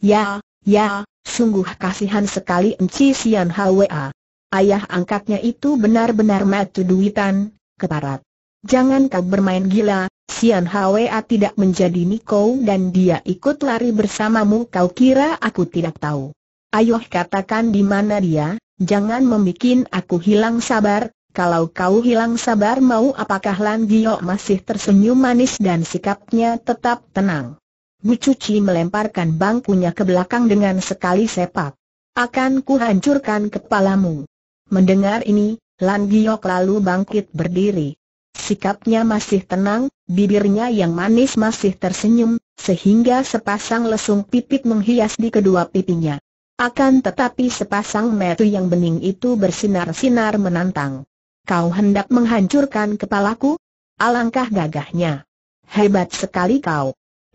Ya, ya, sungguh kasihan sekali Enci Sian Hwa ayah angkatnya itu benar-benar matu duitan, keparat. Jangan kau bermain gila, Sian Hwa tidak menjadi Niko dan dia ikut lari bersamamu kau kira aku tidak tahu. Ayo katakan di mana dia, jangan membuat aku hilang sabar, kalau kau hilang sabar mau apakah Lan Gio masih tersenyum manis dan sikapnya tetap tenang. Bu Cuci melemparkan bangkunya ke belakang dengan sekali sepak. Akan kuhancurkan kepalamu. Mendengar ini, Lan Giok lalu bangkit berdiri. Sikapnya masih tenang, bibirnya yang manis masih tersenyum, sehingga sepasang lesung pipit menghias di kedua pipinya. Akan tetapi sepasang metu yang bening itu bersinar-sinar menantang. Kau hendak menghancurkan kepalaku? Alangkah gagahnya. Hebat sekali kau.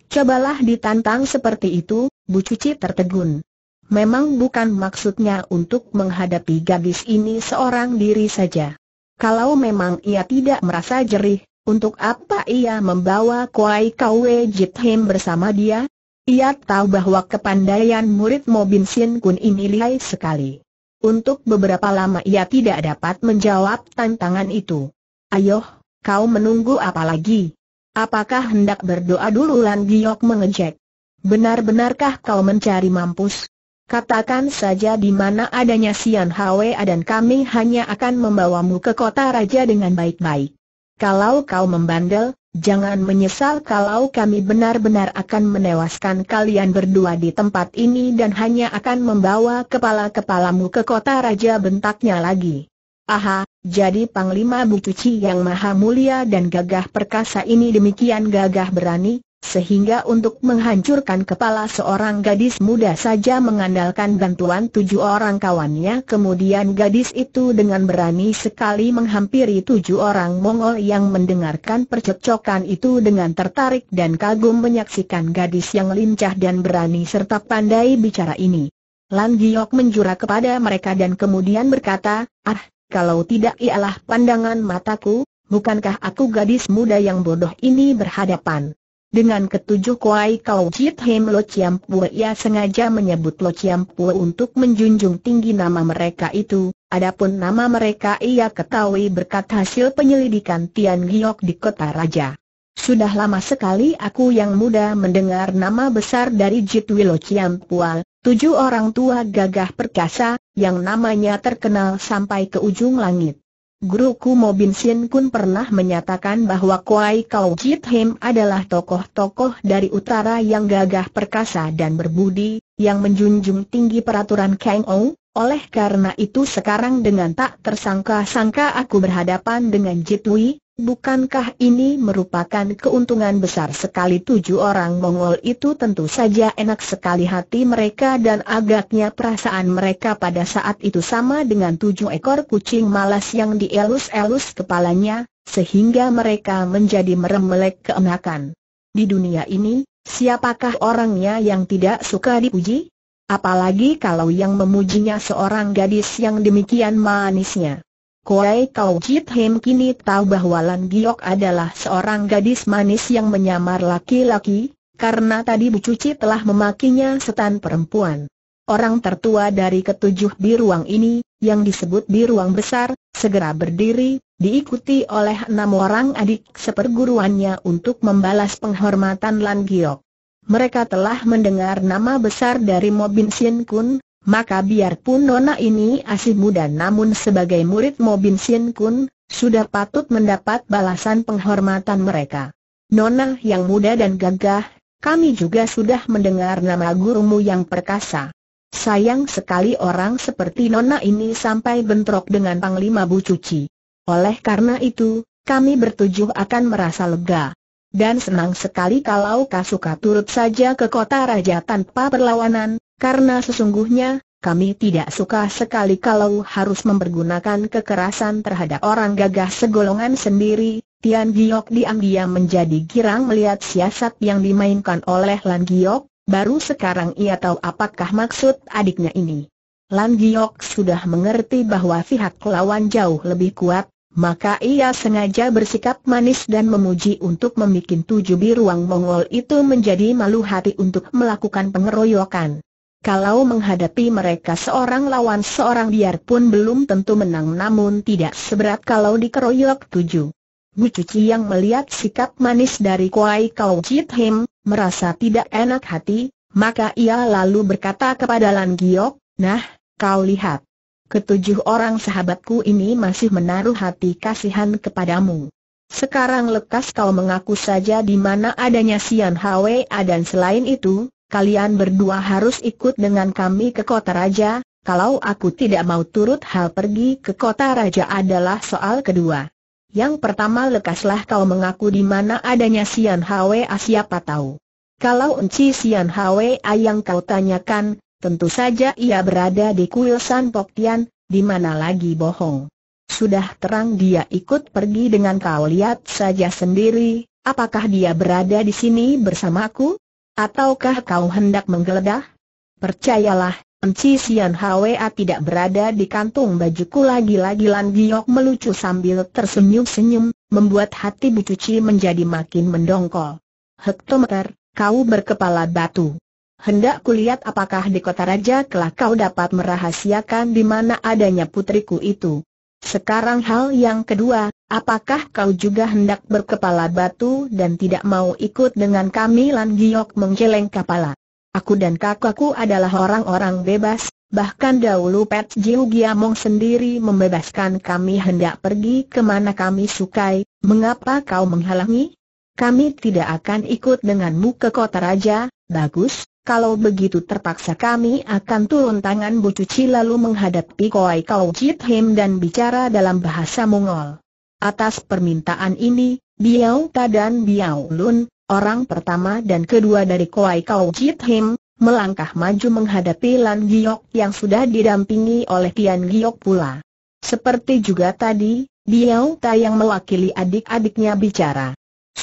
Cobalah ditantang seperti itu, Bu Cuci tertegun. Memang bukan maksudnya untuk menghadapi gadis ini seorang diri saja. Kalau memang ia tidak merasa jerih, untuk apa ia membawa Kuai Kwe Jit bersama dia? Ia tahu bahwa kepandaian murid Mobin Sin Kun ini lihai sekali. Untuk beberapa lama ia tidak dapat menjawab tantangan itu. Ayoh, kau menunggu apa lagi? Apakah hendak berdoa dulu Lan Giok mengejek? Benar-benarkah kau mencari mampus? Katakan saja di mana adanya Sian Hwa dan kami hanya akan membawamu ke kota raja dengan baik-baik. Kalau kau membandel, jangan menyesal kalau kami benar-benar akan menewaskan kalian berdua di tempat ini dan hanya akan membawa kepala-kepalamu ke kota raja bentaknya lagi. Aha, jadi Panglima Bucuci yang maha mulia dan gagah perkasa ini demikian gagah berani, sehingga untuk menghancurkan kepala seorang gadis muda saja mengandalkan bantuan tujuh orang kawannya Kemudian gadis itu dengan berani sekali menghampiri tujuh orang Mongol yang mendengarkan percekcokan itu dengan tertarik dan kagum menyaksikan gadis yang lincah dan berani serta pandai bicara ini Lan Giok menjura kepada mereka dan kemudian berkata, Ah, kalau tidak ialah pandangan mataku, bukankah aku gadis muda yang bodoh ini berhadapan dengan ketujuh kuai kau jit hem Lo ciam Pue ia sengaja menyebut Lo ciam Pue untuk menjunjung tinggi nama mereka itu, adapun nama mereka ia ketahui berkat hasil penyelidikan Tian Giok di kota raja. Sudah lama sekali aku yang muda mendengar nama besar dari Jit Wilo ciam pua, tujuh orang tua gagah perkasa, yang namanya terkenal sampai ke ujung langit. Guruku Bin Sin Kun pernah menyatakan bahwa Kuai Kau Jit Him adalah tokoh-tokoh dari utara yang gagah perkasa dan berbudi, yang menjunjung tinggi peraturan Kang Ou, oleh karena itu sekarang dengan tak tersangka-sangka aku berhadapan dengan Jit Jitwi, Bukankah ini merupakan keuntungan besar sekali tujuh orang Mongol itu tentu saja enak sekali hati mereka dan agaknya perasaan mereka pada saat itu sama dengan tujuh ekor kucing malas yang dielus-elus kepalanya, sehingga mereka menjadi meremelek keenakan. Di dunia ini, siapakah orangnya yang tidak suka dipuji? Apalagi kalau yang memujinya seorang gadis yang demikian manisnya. Koei Kau Jit Hem kini tahu bahwa Lan Giok adalah seorang gadis manis yang menyamar laki-laki, karena tadi Bu Cuci telah memakinya setan perempuan. Orang tertua dari ketujuh biruang ini, yang disebut biruang besar, segera berdiri, diikuti oleh enam orang adik seperguruannya untuk membalas penghormatan Lan Giok. Mereka telah mendengar nama besar dari Mobin Sien Kun, maka biarpun Nona ini asih muda namun sebagai murid Bin Sin Kun, sudah patut mendapat balasan penghormatan mereka. Nona yang muda dan gagah, kami juga sudah mendengar nama gurumu yang perkasa. Sayang sekali orang seperti Nona ini sampai bentrok dengan Panglima Bu Cuci. Oleh karena itu, kami bertujuh akan merasa lega. Dan senang sekali kalau Kasuka turut saja ke kota raja tanpa perlawanan, karena sesungguhnya, kami tidak suka sekali kalau harus mempergunakan kekerasan terhadap orang gagah segolongan sendiri. Tian Giok diam-diam menjadi girang melihat siasat yang dimainkan oleh Lan Giok, baru sekarang ia tahu apakah maksud adiknya ini. Lan Giok sudah mengerti bahwa pihak lawan jauh lebih kuat, maka ia sengaja bersikap manis dan memuji untuk membuat tujuh biruang Mongol itu menjadi malu hati untuk melakukan pengeroyokan. Kalau menghadapi mereka seorang lawan seorang biarpun belum tentu menang namun tidak seberat kalau dikeroyok tujuh. Bu Cuci yang melihat sikap manis dari Kuai Kau Chit Him, merasa tidak enak hati, maka ia lalu berkata kepada Lan Giok, Nah, kau lihat. Ketujuh orang sahabatku ini masih menaruh hati kasihan kepadamu. Sekarang lekas kau mengaku saja di mana adanya Sian Hwa dan selain itu, kalian berdua harus ikut dengan kami ke kota raja, kalau aku tidak mau turut hal pergi ke kota raja adalah soal kedua. Yang pertama lekaslah kau mengaku di mana adanya Sian Hwa siapa tahu. Kalau enci Sian Hwa yang kau tanyakan, tentu saja ia berada di kuil San Poktian, di mana lagi bohong. Sudah terang dia ikut pergi dengan kau lihat saja sendiri, apakah dia berada di sini bersamaku? Ataukah kau hendak menggeledah? Percayalah, Enci Sian Hwa tidak berada di kantung bajuku lagi-lagi Lan Giok melucu sambil tersenyum-senyum, membuat hati Bu Cuci menjadi makin mendongkol. Hektometer, kau berkepala batu. Hendak kulihat apakah di kota raja kelak kau dapat merahasiakan di mana adanya putriku itu. Sekarang hal yang kedua, apakah kau juga hendak berkepala batu dan tidak mau ikut dengan kami Lan Giok menggeleng kepala. Aku dan kakakku adalah orang-orang bebas, bahkan dahulu Pet Jiu Giamong sendiri membebaskan kami hendak pergi kemana kami sukai, mengapa kau menghalangi? Kami tidak akan ikut denganmu ke kota raja, bagus, kalau begitu terpaksa kami akan turun tangan Bu Cuci lalu menghadapi Koi Kau Jit Him dan bicara dalam bahasa Mongol. Atas permintaan ini, Biao Ta dan Biao Lun, orang pertama dan kedua dari Koi Kau Jit Him, melangkah maju menghadapi Lan Giok yang sudah didampingi oleh Tian Giok pula. Seperti juga tadi, Biao Ta yang mewakili adik-adiknya bicara.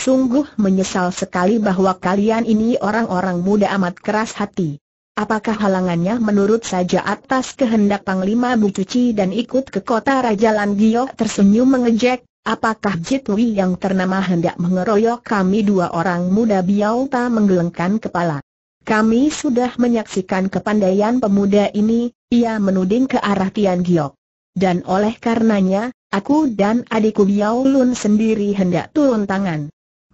Sungguh menyesal sekali bahwa kalian ini orang-orang muda amat keras hati. Apakah halangannya menurut saja atas kehendak Panglima Bucuci dan ikut ke kota Raja Lan tersenyum mengejek, apakah Jitwi yang ternama hendak mengeroyok kami dua orang muda Biau tak menggelengkan kepala. Kami sudah menyaksikan kepandaian pemuda ini, ia menuding ke arah Tian Giok. Dan oleh karenanya, aku dan adikku Biao Lun sendiri hendak turun tangan.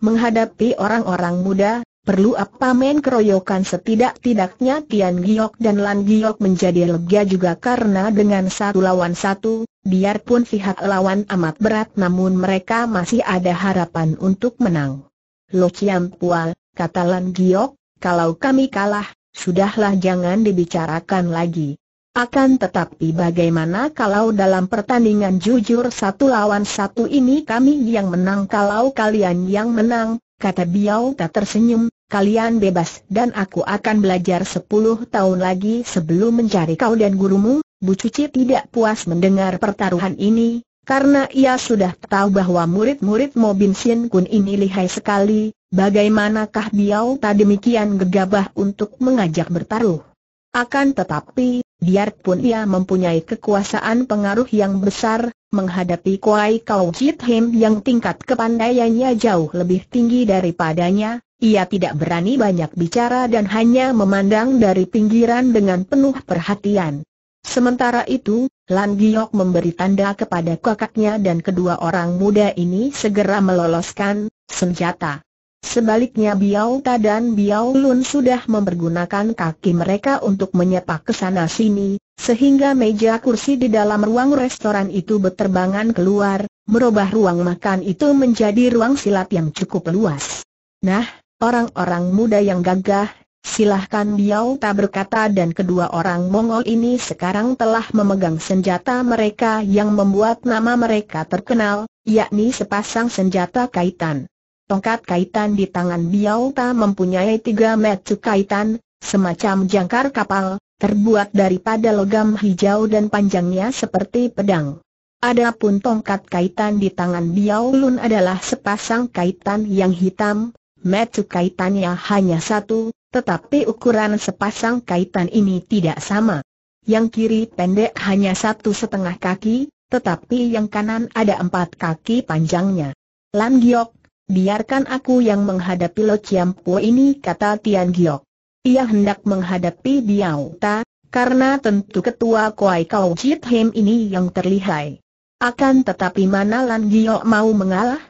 Menghadapi orang-orang muda, perlu apa main keroyokan setidak-tidaknya Tian Giok dan Lan Giok menjadi lega juga karena dengan satu lawan satu, biarpun pihak lawan amat berat namun mereka masih ada harapan untuk menang. Lo Chiam Pual, kata Lan Giok, kalau kami kalah, sudahlah jangan dibicarakan lagi. Akan tetapi bagaimana kalau dalam pertandingan jujur satu lawan satu ini kami yang menang kalau kalian yang menang, kata Biao tak tersenyum, kalian bebas dan aku akan belajar sepuluh tahun lagi sebelum mencari kau dan gurumu, Bu Cuci tidak puas mendengar pertaruhan ini, karena ia sudah tahu bahwa murid-murid Bin Sin Kun ini lihai sekali, bagaimanakah Biao tak demikian gegabah untuk mengajak bertaruh. Akan tetapi, Biarpun ia mempunyai kekuasaan pengaruh yang besar, menghadapi Kuai Kau Jit Him yang tingkat kepandaiannya jauh lebih tinggi daripadanya, ia tidak berani banyak bicara dan hanya memandang dari pinggiran dengan penuh perhatian. Sementara itu, Lan Giok memberi tanda kepada kakaknya dan kedua orang muda ini segera meloloskan senjata. Sebaliknya Biao Ta dan Biao Lun sudah mempergunakan kaki mereka untuk menyepak ke sana sini, sehingga meja kursi di dalam ruang restoran itu berterbangan keluar, merubah ruang makan itu menjadi ruang silat yang cukup luas. Nah, orang-orang muda yang gagah, silahkan Biao Ta berkata dan kedua orang Mongol ini sekarang telah memegang senjata mereka yang membuat nama mereka terkenal, yakni sepasang senjata kaitan. Tongkat kaitan di tangan Ta mempunyai tiga metu kaitan, semacam jangkar kapal, terbuat daripada logam hijau dan panjangnya seperti pedang. Adapun tongkat kaitan di tangan Biaulun adalah sepasang kaitan yang hitam, metu kaitannya hanya satu, tetapi ukuran sepasang kaitan ini tidak sama. Yang kiri pendek hanya satu setengah kaki, tetapi yang kanan ada empat kaki panjangnya. Lan Giok biarkan aku yang menghadapi Lo Chiam Po ini kata Tian Giok. Ia hendak menghadapi Biao Ta, karena tentu ketua Kuai Kau Jit Him ini yang terlihai. Akan tetapi mana Lan Giok mau mengalah?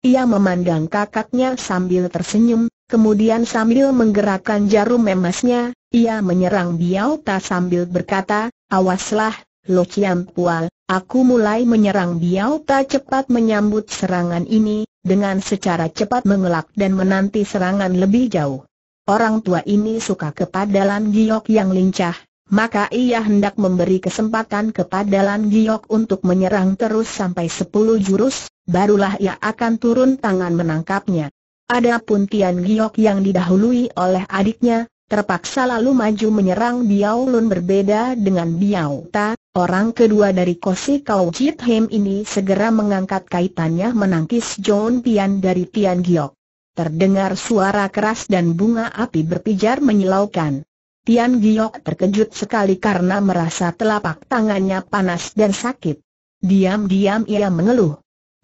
Ia memandang kakaknya sambil tersenyum, kemudian sambil menggerakkan jarum emasnya, ia menyerang Biao Ta sambil berkata, Awaslah, Lo Chiam Pual, aku mulai menyerang Biao Ta cepat menyambut serangan ini, dengan secara cepat mengelak dan menanti serangan lebih jauh. Orang tua ini suka kepada Lan Giok yang lincah, maka ia hendak memberi kesempatan kepada Lan Giok untuk menyerang terus sampai sepuluh jurus, barulah ia akan turun tangan menangkapnya. Adapun Tian Giok yang didahului oleh adiknya, terpaksa lalu maju menyerang Biao Lun berbeda dengan Biao Ta, Orang kedua dari Kosi Kau Jit Hem ini segera mengangkat kaitannya menangkis John Pian dari Tian Giok. Terdengar suara keras dan bunga api berpijar menyilaukan. Tian Giok terkejut sekali karena merasa telapak tangannya panas dan sakit. Diam-diam ia mengeluh.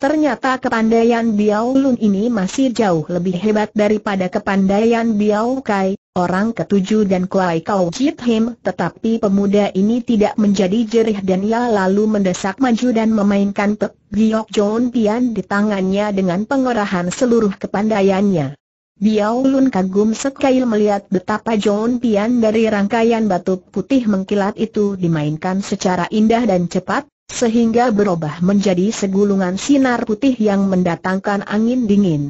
Ternyata kepandaian Biao Lun ini masih jauh lebih hebat daripada kepandaian Biao Kai, orang ketujuh dan Kuai Kau Jit Him. Tetapi pemuda ini tidak menjadi jerih dan ia lalu mendesak maju dan memainkan Pek Giok John Pian di tangannya dengan pengorahan seluruh kepandaiannya. Biao Lun kagum sekali melihat betapa John Pian dari rangkaian batu putih mengkilat itu dimainkan secara indah dan cepat, sehingga berubah menjadi segulungan sinar putih yang mendatangkan angin dingin.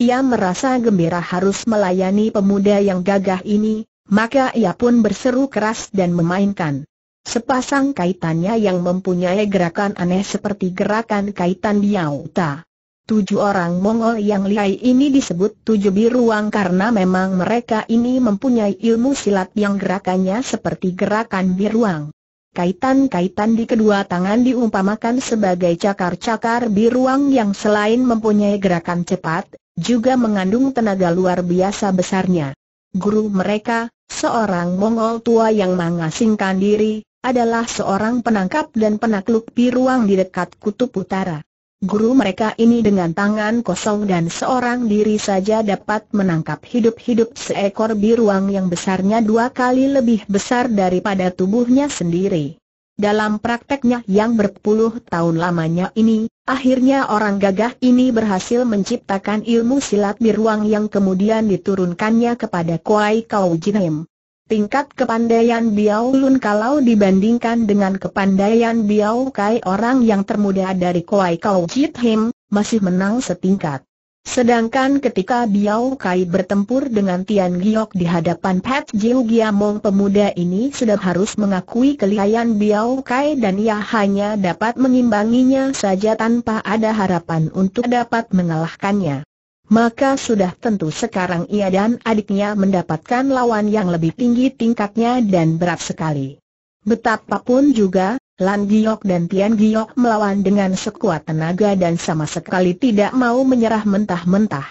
Ia merasa gembira harus melayani pemuda yang gagah ini, maka ia pun berseru keras dan memainkan. Sepasang kaitannya yang mempunyai gerakan aneh seperti gerakan kaitan biauta. Tujuh orang Mongol yang lihai ini disebut tujuh biruang karena memang mereka ini mempunyai ilmu silat yang gerakannya seperti gerakan biruang. Kaitan-kaitan di kedua tangan diumpamakan sebagai cakar-cakar biruang yang selain mempunyai gerakan cepat, juga mengandung tenaga luar biasa besarnya. Guru mereka, seorang Mongol tua yang mengasingkan diri, adalah seorang penangkap dan penakluk biruang di dekat kutub utara guru mereka ini dengan tangan kosong dan seorang diri saja dapat menangkap hidup-hidup seekor biruang yang besarnya dua kali lebih besar daripada tubuhnya sendiri. Dalam prakteknya yang berpuluh tahun lamanya ini, akhirnya orang gagah ini berhasil menciptakan ilmu silat biruang yang kemudian diturunkannya kepada Kuai Kau Jinim. Tingkat kepandaian Biao Lun kalau dibandingkan dengan kepandaian Biao Kai orang yang termuda dari Kuai Kau Jit Him, masih menang setingkat. Sedangkan ketika Biao Kai bertempur dengan Tian Giok di hadapan Pat Jiu Giamong pemuda ini sudah harus mengakui kelihayan Biao Kai dan ia hanya dapat mengimbanginya saja tanpa ada harapan untuk dapat mengalahkannya maka sudah tentu sekarang ia dan adiknya mendapatkan lawan yang lebih tinggi tingkatnya dan berat sekali. Betapapun juga, Lan Giok dan Tian Giok melawan dengan sekuat tenaga dan sama sekali tidak mau menyerah mentah-mentah.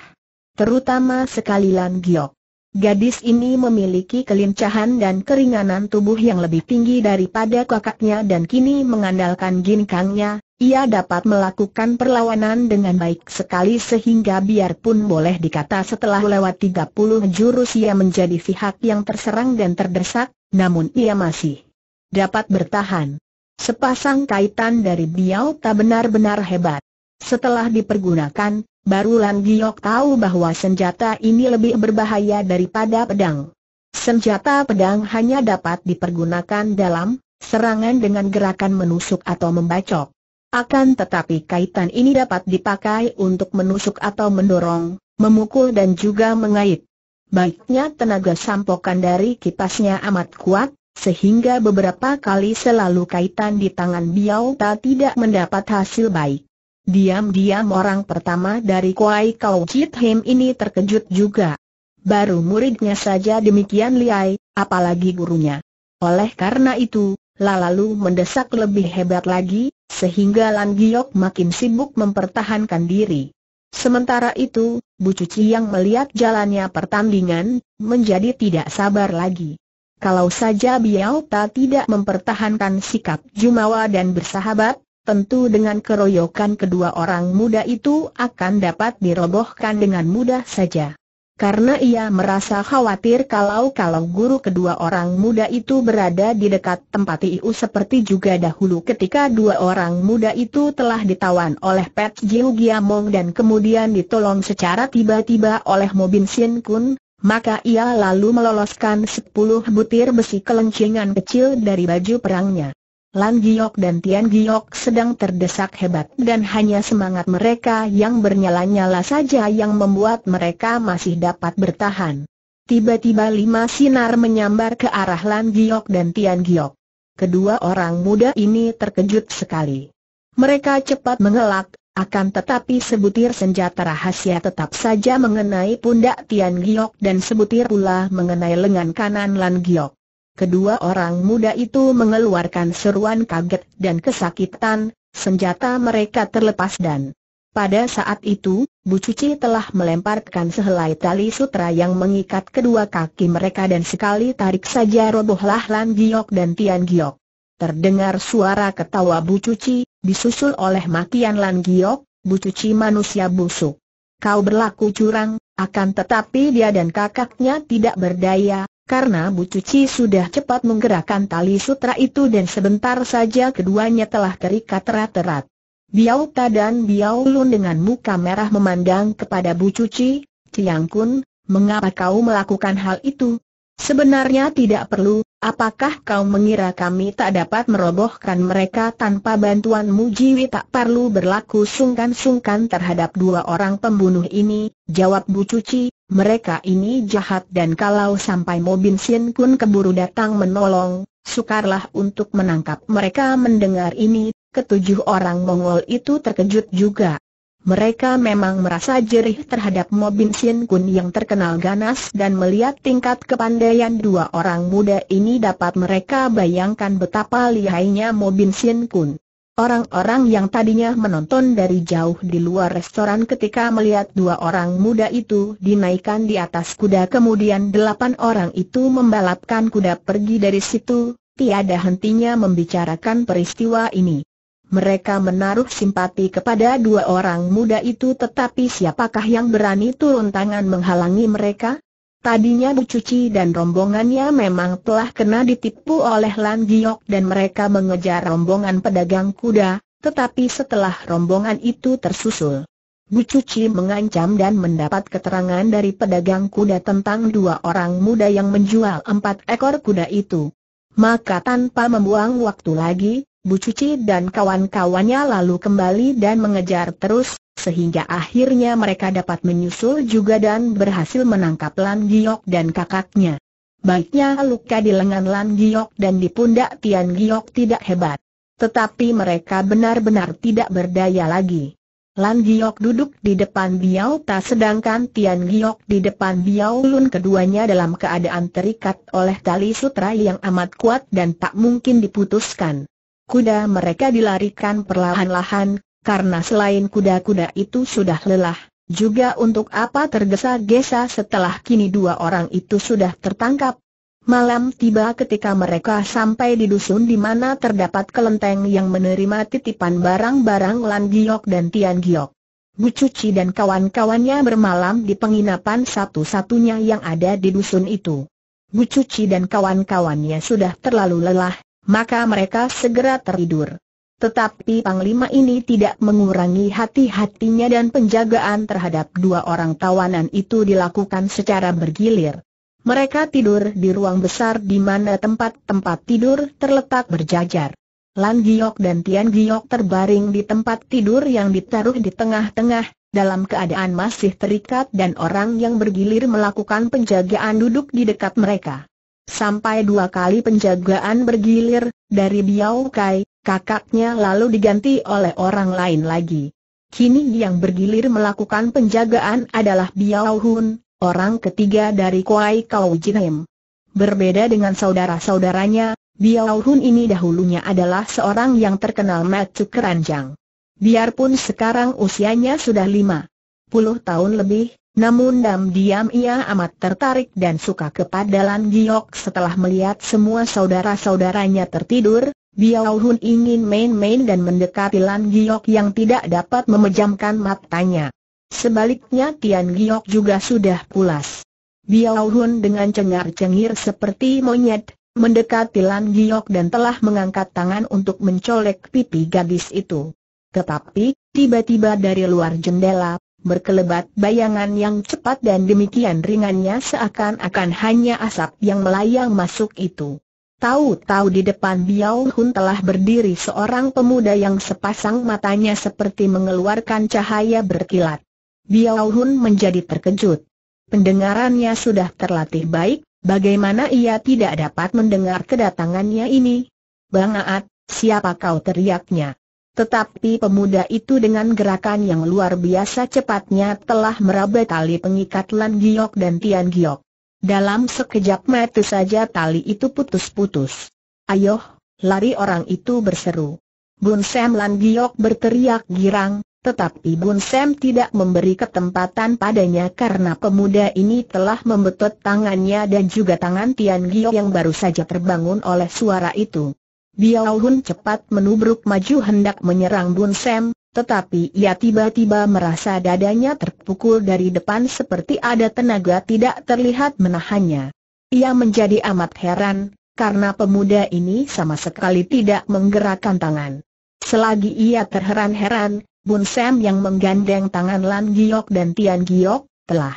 Terutama sekali Lan Giok. Gadis ini memiliki kelincahan dan keringanan tubuh yang lebih tinggi daripada kakaknya dan kini mengandalkan ginkangnya, ia dapat melakukan perlawanan dengan baik sekali sehingga biarpun boleh dikata setelah lewat 30 jurus ia menjadi pihak yang terserang dan terdesak, namun ia masih dapat bertahan. Sepasang kaitan dari Biao tak benar-benar hebat. Setelah dipergunakan, baru Lan Giok tahu bahwa senjata ini lebih berbahaya daripada pedang. Senjata pedang hanya dapat dipergunakan dalam serangan dengan gerakan menusuk atau membacok. Akan tetapi kaitan ini dapat dipakai untuk menusuk atau mendorong, memukul dan juga mengait. Baiknya tenaga sampokan dari kipasnya amat kuat, sehingga beberapa kali selalu kaitan di tangan Biao Ta tidak mendapat hasil baik. Diam-diam orang pertama dari Kuai Kau Jit Him ini terkejut juga. Baru muridnya saja demikian liai, apalagi gurunya. Oleh karena itu, lalu mendesak lebih hebat lagi, sehingga Lan Giok makin sibuk mempertahankan diri. Sementara itu, Bu Cuci yang melihat jalannya pertandingan, menjadi tidak sabar lagi. Kalau saja Biao Ta tidak mempertahankan sikap Jumawa dan bersahabat, tentu dengan keroyokan kedua orang muda itu akan dapat dirobohkan dengan mudah saja karena ia merasa khawatir kalau-kalau guru kedua orang muda itu berada di dekat tempat Iu seperti juga dahulu ketika dua orang muda itu telah ditawan oleh Pet Jiu Giamong dan kemudian ditolong secara tiba-tiba oleh Mobin Sin Kun, maka ia lalu meloloskan sepuluh butir besi kelencingan kecil dari baju perangnya. Lan Giok dan Tian Giok sedang terdesak hebat dan hanya semangat mereka yang bernyala-nyala saja yang membuat mereka masih dapat bertahan. Tiba-tiba lima sinar menyambar ke arah Lan Giok dan Tian Giok. Kedua orang muda ini terkejut sekali. Mereka cepat mengelak, akan tetapi sebutir senjata rahasia tetap saja mengenai pundak Tian Giok dan sebutir pula mengenai lengan kanan Lan Giok. Kedua orang muda itu mengeluarkan seruan kaget dan kesakitan, senjata mereka terlepas dan pada saat itu, Bu Cuci telah melemparkan sehelai tali sutra yang mengikat kedua kaki mereka dan sekali tarik saja robohlah Lan Giok dan Tian Giok. Terdengar suara ketawa Bu Cuci, disusul oleh makian Lan Giok, Bu Cuci manusia busuk. Kau berlaku curang, akan tetapi dia dan kakaknya tidak berdaya, karena Bu Cuci sudah cepat menggerakkan tali sutra itu dan sebentar saja keduanya telah terikat erat-erat. Biao Ta dan Biao Lun dengan muka merah memandang kepada Bu Cuci, Tiang Kun, mengapa kau melakukan hal itu? Sebenarnya tidak perlu, apakah kau mengira kami tak dapat merobohkan mereka tanpa bantuanmu Jiwi tak perlu berlaku sungkan-sungkan terhadap dua orang pembunuh ini, jawab Bu Cuci, mereka ini jahat dan kalau sampai Mobin Sin Kun keburu datang menolong, sukarlah untuk menangkap mereka mendengar ini, ketujuh orang Mongol itu terkejut juga. Mereka memang merasa jerih terhadap Mobin Sin Kun yang terkenal ganas dan melihat tingkat kepandaian dua orang muda ini dapat mereka bayangkan betapa lihainya Mobin Sin Kun. Orang-orang yang tadinya menonton dari jauh di luar restoran ketika melihat dua orang muda itu dinaikkan di atas kuda kemudian delapan orang itu membalapkan kuda pergi dari situ, tiada hentinya membicarakan peristiwa ini. Mereka menaruh simpati kepada dua orang muda itu tetapi siapakah yang berani turun tangan menghalangi mereka? Tadinya Bu Cuci dan rombongannya memang telah kena ditipu oleh Lan Giok dan mereka mengejar rombongan pedagang kuda, tetapi setelah rombongan itu tersusul. Bu Cuci mengancam dan mendapat keterangan dari pedagang kuda tentang dua orang muda yang menjual empat ekor kuda itu. Maka tanpa membuang waktu lagi, Bu Cuci dan kawan-kawannya lalu kembali dan mengejar terus, sehingga akhirnya mereka dapat menyusul juga dan berhasil menangkap Lan Giok dan kakaknya. Baiknya luka di lengan Lan Giok dan di pundak Tian Giok tidak hebat. Tetapi mereka benar-benar tidak berdaya lagi. Lan Giok duduk di depan Biao Ta sedangkan Tian Giok di depan Biao Lun keduanya dalam keadaan terikat oleh tali sutra yang amat kuat dan tak mungkin diputuskan kuda mereka dilarikan perlahan-lahan, karena selain kuda-kuda itu sudah lelah, juga untuk apa tergesa-gesa setelah kini dua orang itu sudah tertangkap. Malam tiba ketika mereka sampai di dusun di mana terdapat kelenteng yang menerima titipan barang-barang Lan Giok dan Tian Giok. Bu Cuci dan kawan-kawannya bermalam di penginapan satu-satunya yang ada di dusun itu. Bu Cuci dan kawan-kawannya sudah terlalu lelah, maka mereka segera tertidur. Tetapi Panglima ini tidak mengurangi hati-hatinya dan penjagaan terhadap dua orang tawanan itu dilakukan secara bergilir. Mereka tidur di ruang besar di mana tempat-tempat tidur terletak berjajar. Lan Giok dan Tian Giok terbaring di tempat tidur yang ditaruh di tengah-tengah, dalam keadaan masih terikat dan orang yang bergilir melakukan penjagaan duduk di dekat mereka sampai dua kali penjagaan bergilir, dari Biao Kai, kakaknya lalu diganti oleh orang lain lagi. Kini yang bergilir melakukan penjagaan adalah Biao Hun, orang ketiga dari Kuai Kau Jinem. Berbeda dengan saudara-saudaranya, Biao Hun ini dahulunya adalah seorang yang terkenal macu keranjang. Biarpun sekarang usianya sudah lima puluh tahun lebih, namun diam-diam ia amat tertarik dan suka kepada Lan Giok setelah melihat semua saudara-saudaranya tertidur, Biao Hun ingin main-main dan mendekati Lan Giok yang tidak dapat memejamkan matanya. Sebaliknya Tian Giok juga sudah pulas. Biao Hun dengan cengar-cengir seperti monyet, mendekati Lan Giok dan telah mengangkat tangan untuk mencolek pipi gadis itu. Tetapi, tiba-tiba dari luar jendela, berkelebat bayangan yang cepat dan demikian ringannya seakan-akan hanya asap yang melayang masuk itu. Tahu-tahu di depan Biao Hun telah berdiri seorang pemuda yang sepasang matanya seperti mengeluarkan cahaya berkilat. Biao Hun menjadi terkejut. Pendengarannya sudah terlatih baik, bagaimana ia tidak dapat mendengar kedatangannya ini? Bang siapa kau teriaknya? Tetapi pemuda itu dengan gerakan yang luar biasa cepatnya telah meraba tali pengikat Lan Giok dan Tian Giok. Dalam sekejap mata saja tali itu putus-putus. Ayoh, lari orang itu berseru. Bun Sam Lan Giok berteriak girang, tetapi Bun Sam tidak memberi ketempatan padanya karena pemuda ini telah membetot tangannya dan juga tangan Tian Giok yang baru saja terbangun oleh suara itu. Biao Hun cepat menubruk maju hendak menyerang Bun Sam, tetapi ia tiba-tiba merasa dadanya terpukul dari depan seperti ada tenaga tidak terlihat menahannya. Ia menjadi amat heran, karena pemuda ini sama sekali tidak menggerakkan tangan. Selagi ia terheran-heran, Bun Sam yang menggandeng tangan Lan Giok dan Tian Giok, telah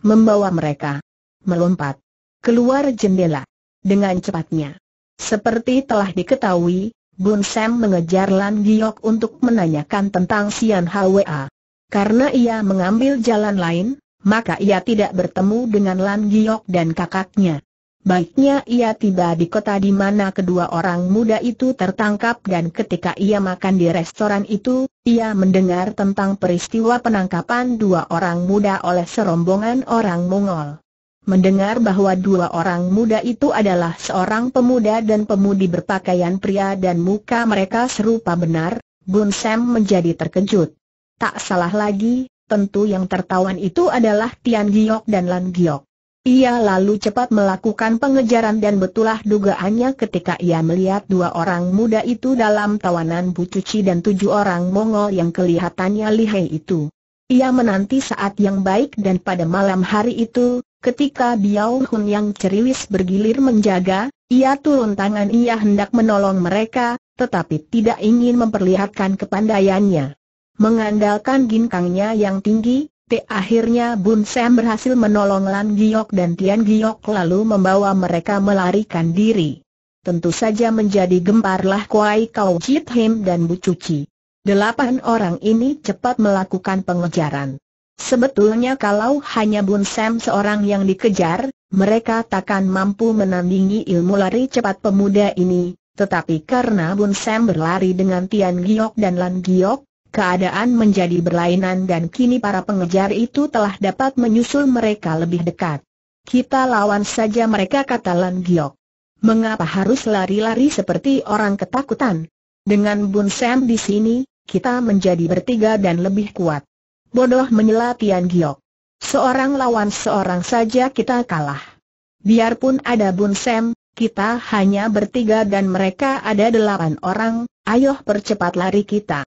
membawa mereka melompat keluar jendela dengan cepatnya. Seperti telah diketahui, Bun Sam mengejar Lan Giok untuk menanyakan tentang Sian Hwa. Karena ia mengambil jalan lain, maka ia tidak bertemu dengan Lan Giok dan kakaknya. Baiknya ia tiba di kota di mana kedua orang muda itu tertangkap dan ketika ia makan di restoran itu, ia mendengar tentang peristiwa penangkapan dua orang muda oleh serombongan orang Mongol mendengar bahwa dua orang muda itu adalah seorang pemuda dan pemudi berpakaian pria dan muka mereka serupa benar, Bun Sam menjadi terkejut. Tak salah lagi, tentu yang tertawan itu adalah Tian Giok dan Lan Giok. Ia lalu cepat melakukan pengejaran dan betulah dugaannya ketika ia melihat dua orang muda itu dalam tawanan Bu Cuci dan tujuh orang Mongol yang kelihatannya lihai itu. Ia menanti saat yang baik dan pada malam hari itu, Ketika Biao Hun yang ceriwis bergilir menjaga, ia turun tangan ia hendak menolong mereka, tetapi tidak ingin memperlihatkan kepandaiannya. Mengandalkan ginkangnya yang tinggi, te akhirnya Bun Sam berhasil menolong Lan Giok dan Tian Giok lalu membawa mereka melarikan diri. Tentu saja menjadi gemparlah Kuai Kau Chit Him dan Bu Cuci. Delapan orang ini cepat melakukan pengejaran. Sebetulnya kalau hanya Bun Sam seorang yang dikejar, mereka takkan mampu menandingi ilmu lari cepat pemuda ini, tetapi karena Bun Sam berlari dengan Tian Giok dan Lan Giok, keadaan menjadi berlainan dan kini para pengejar itu telah dapat menyusul mereka lebih dekat. Kita lawan saja mereka kata Lan Giok. Mengapa harus lari-lari seperti orang ketakutan? Dengan Bun Sam di sini, kita menjadi bertiga dan lebih kuat bodoh menyela Tian Giok. Seorang lawan seorang saja kita kalah. Biarpun ada Bun Sam, kita hanya bertiga dan mereka ada delapan orang, ayo percepat lari kita.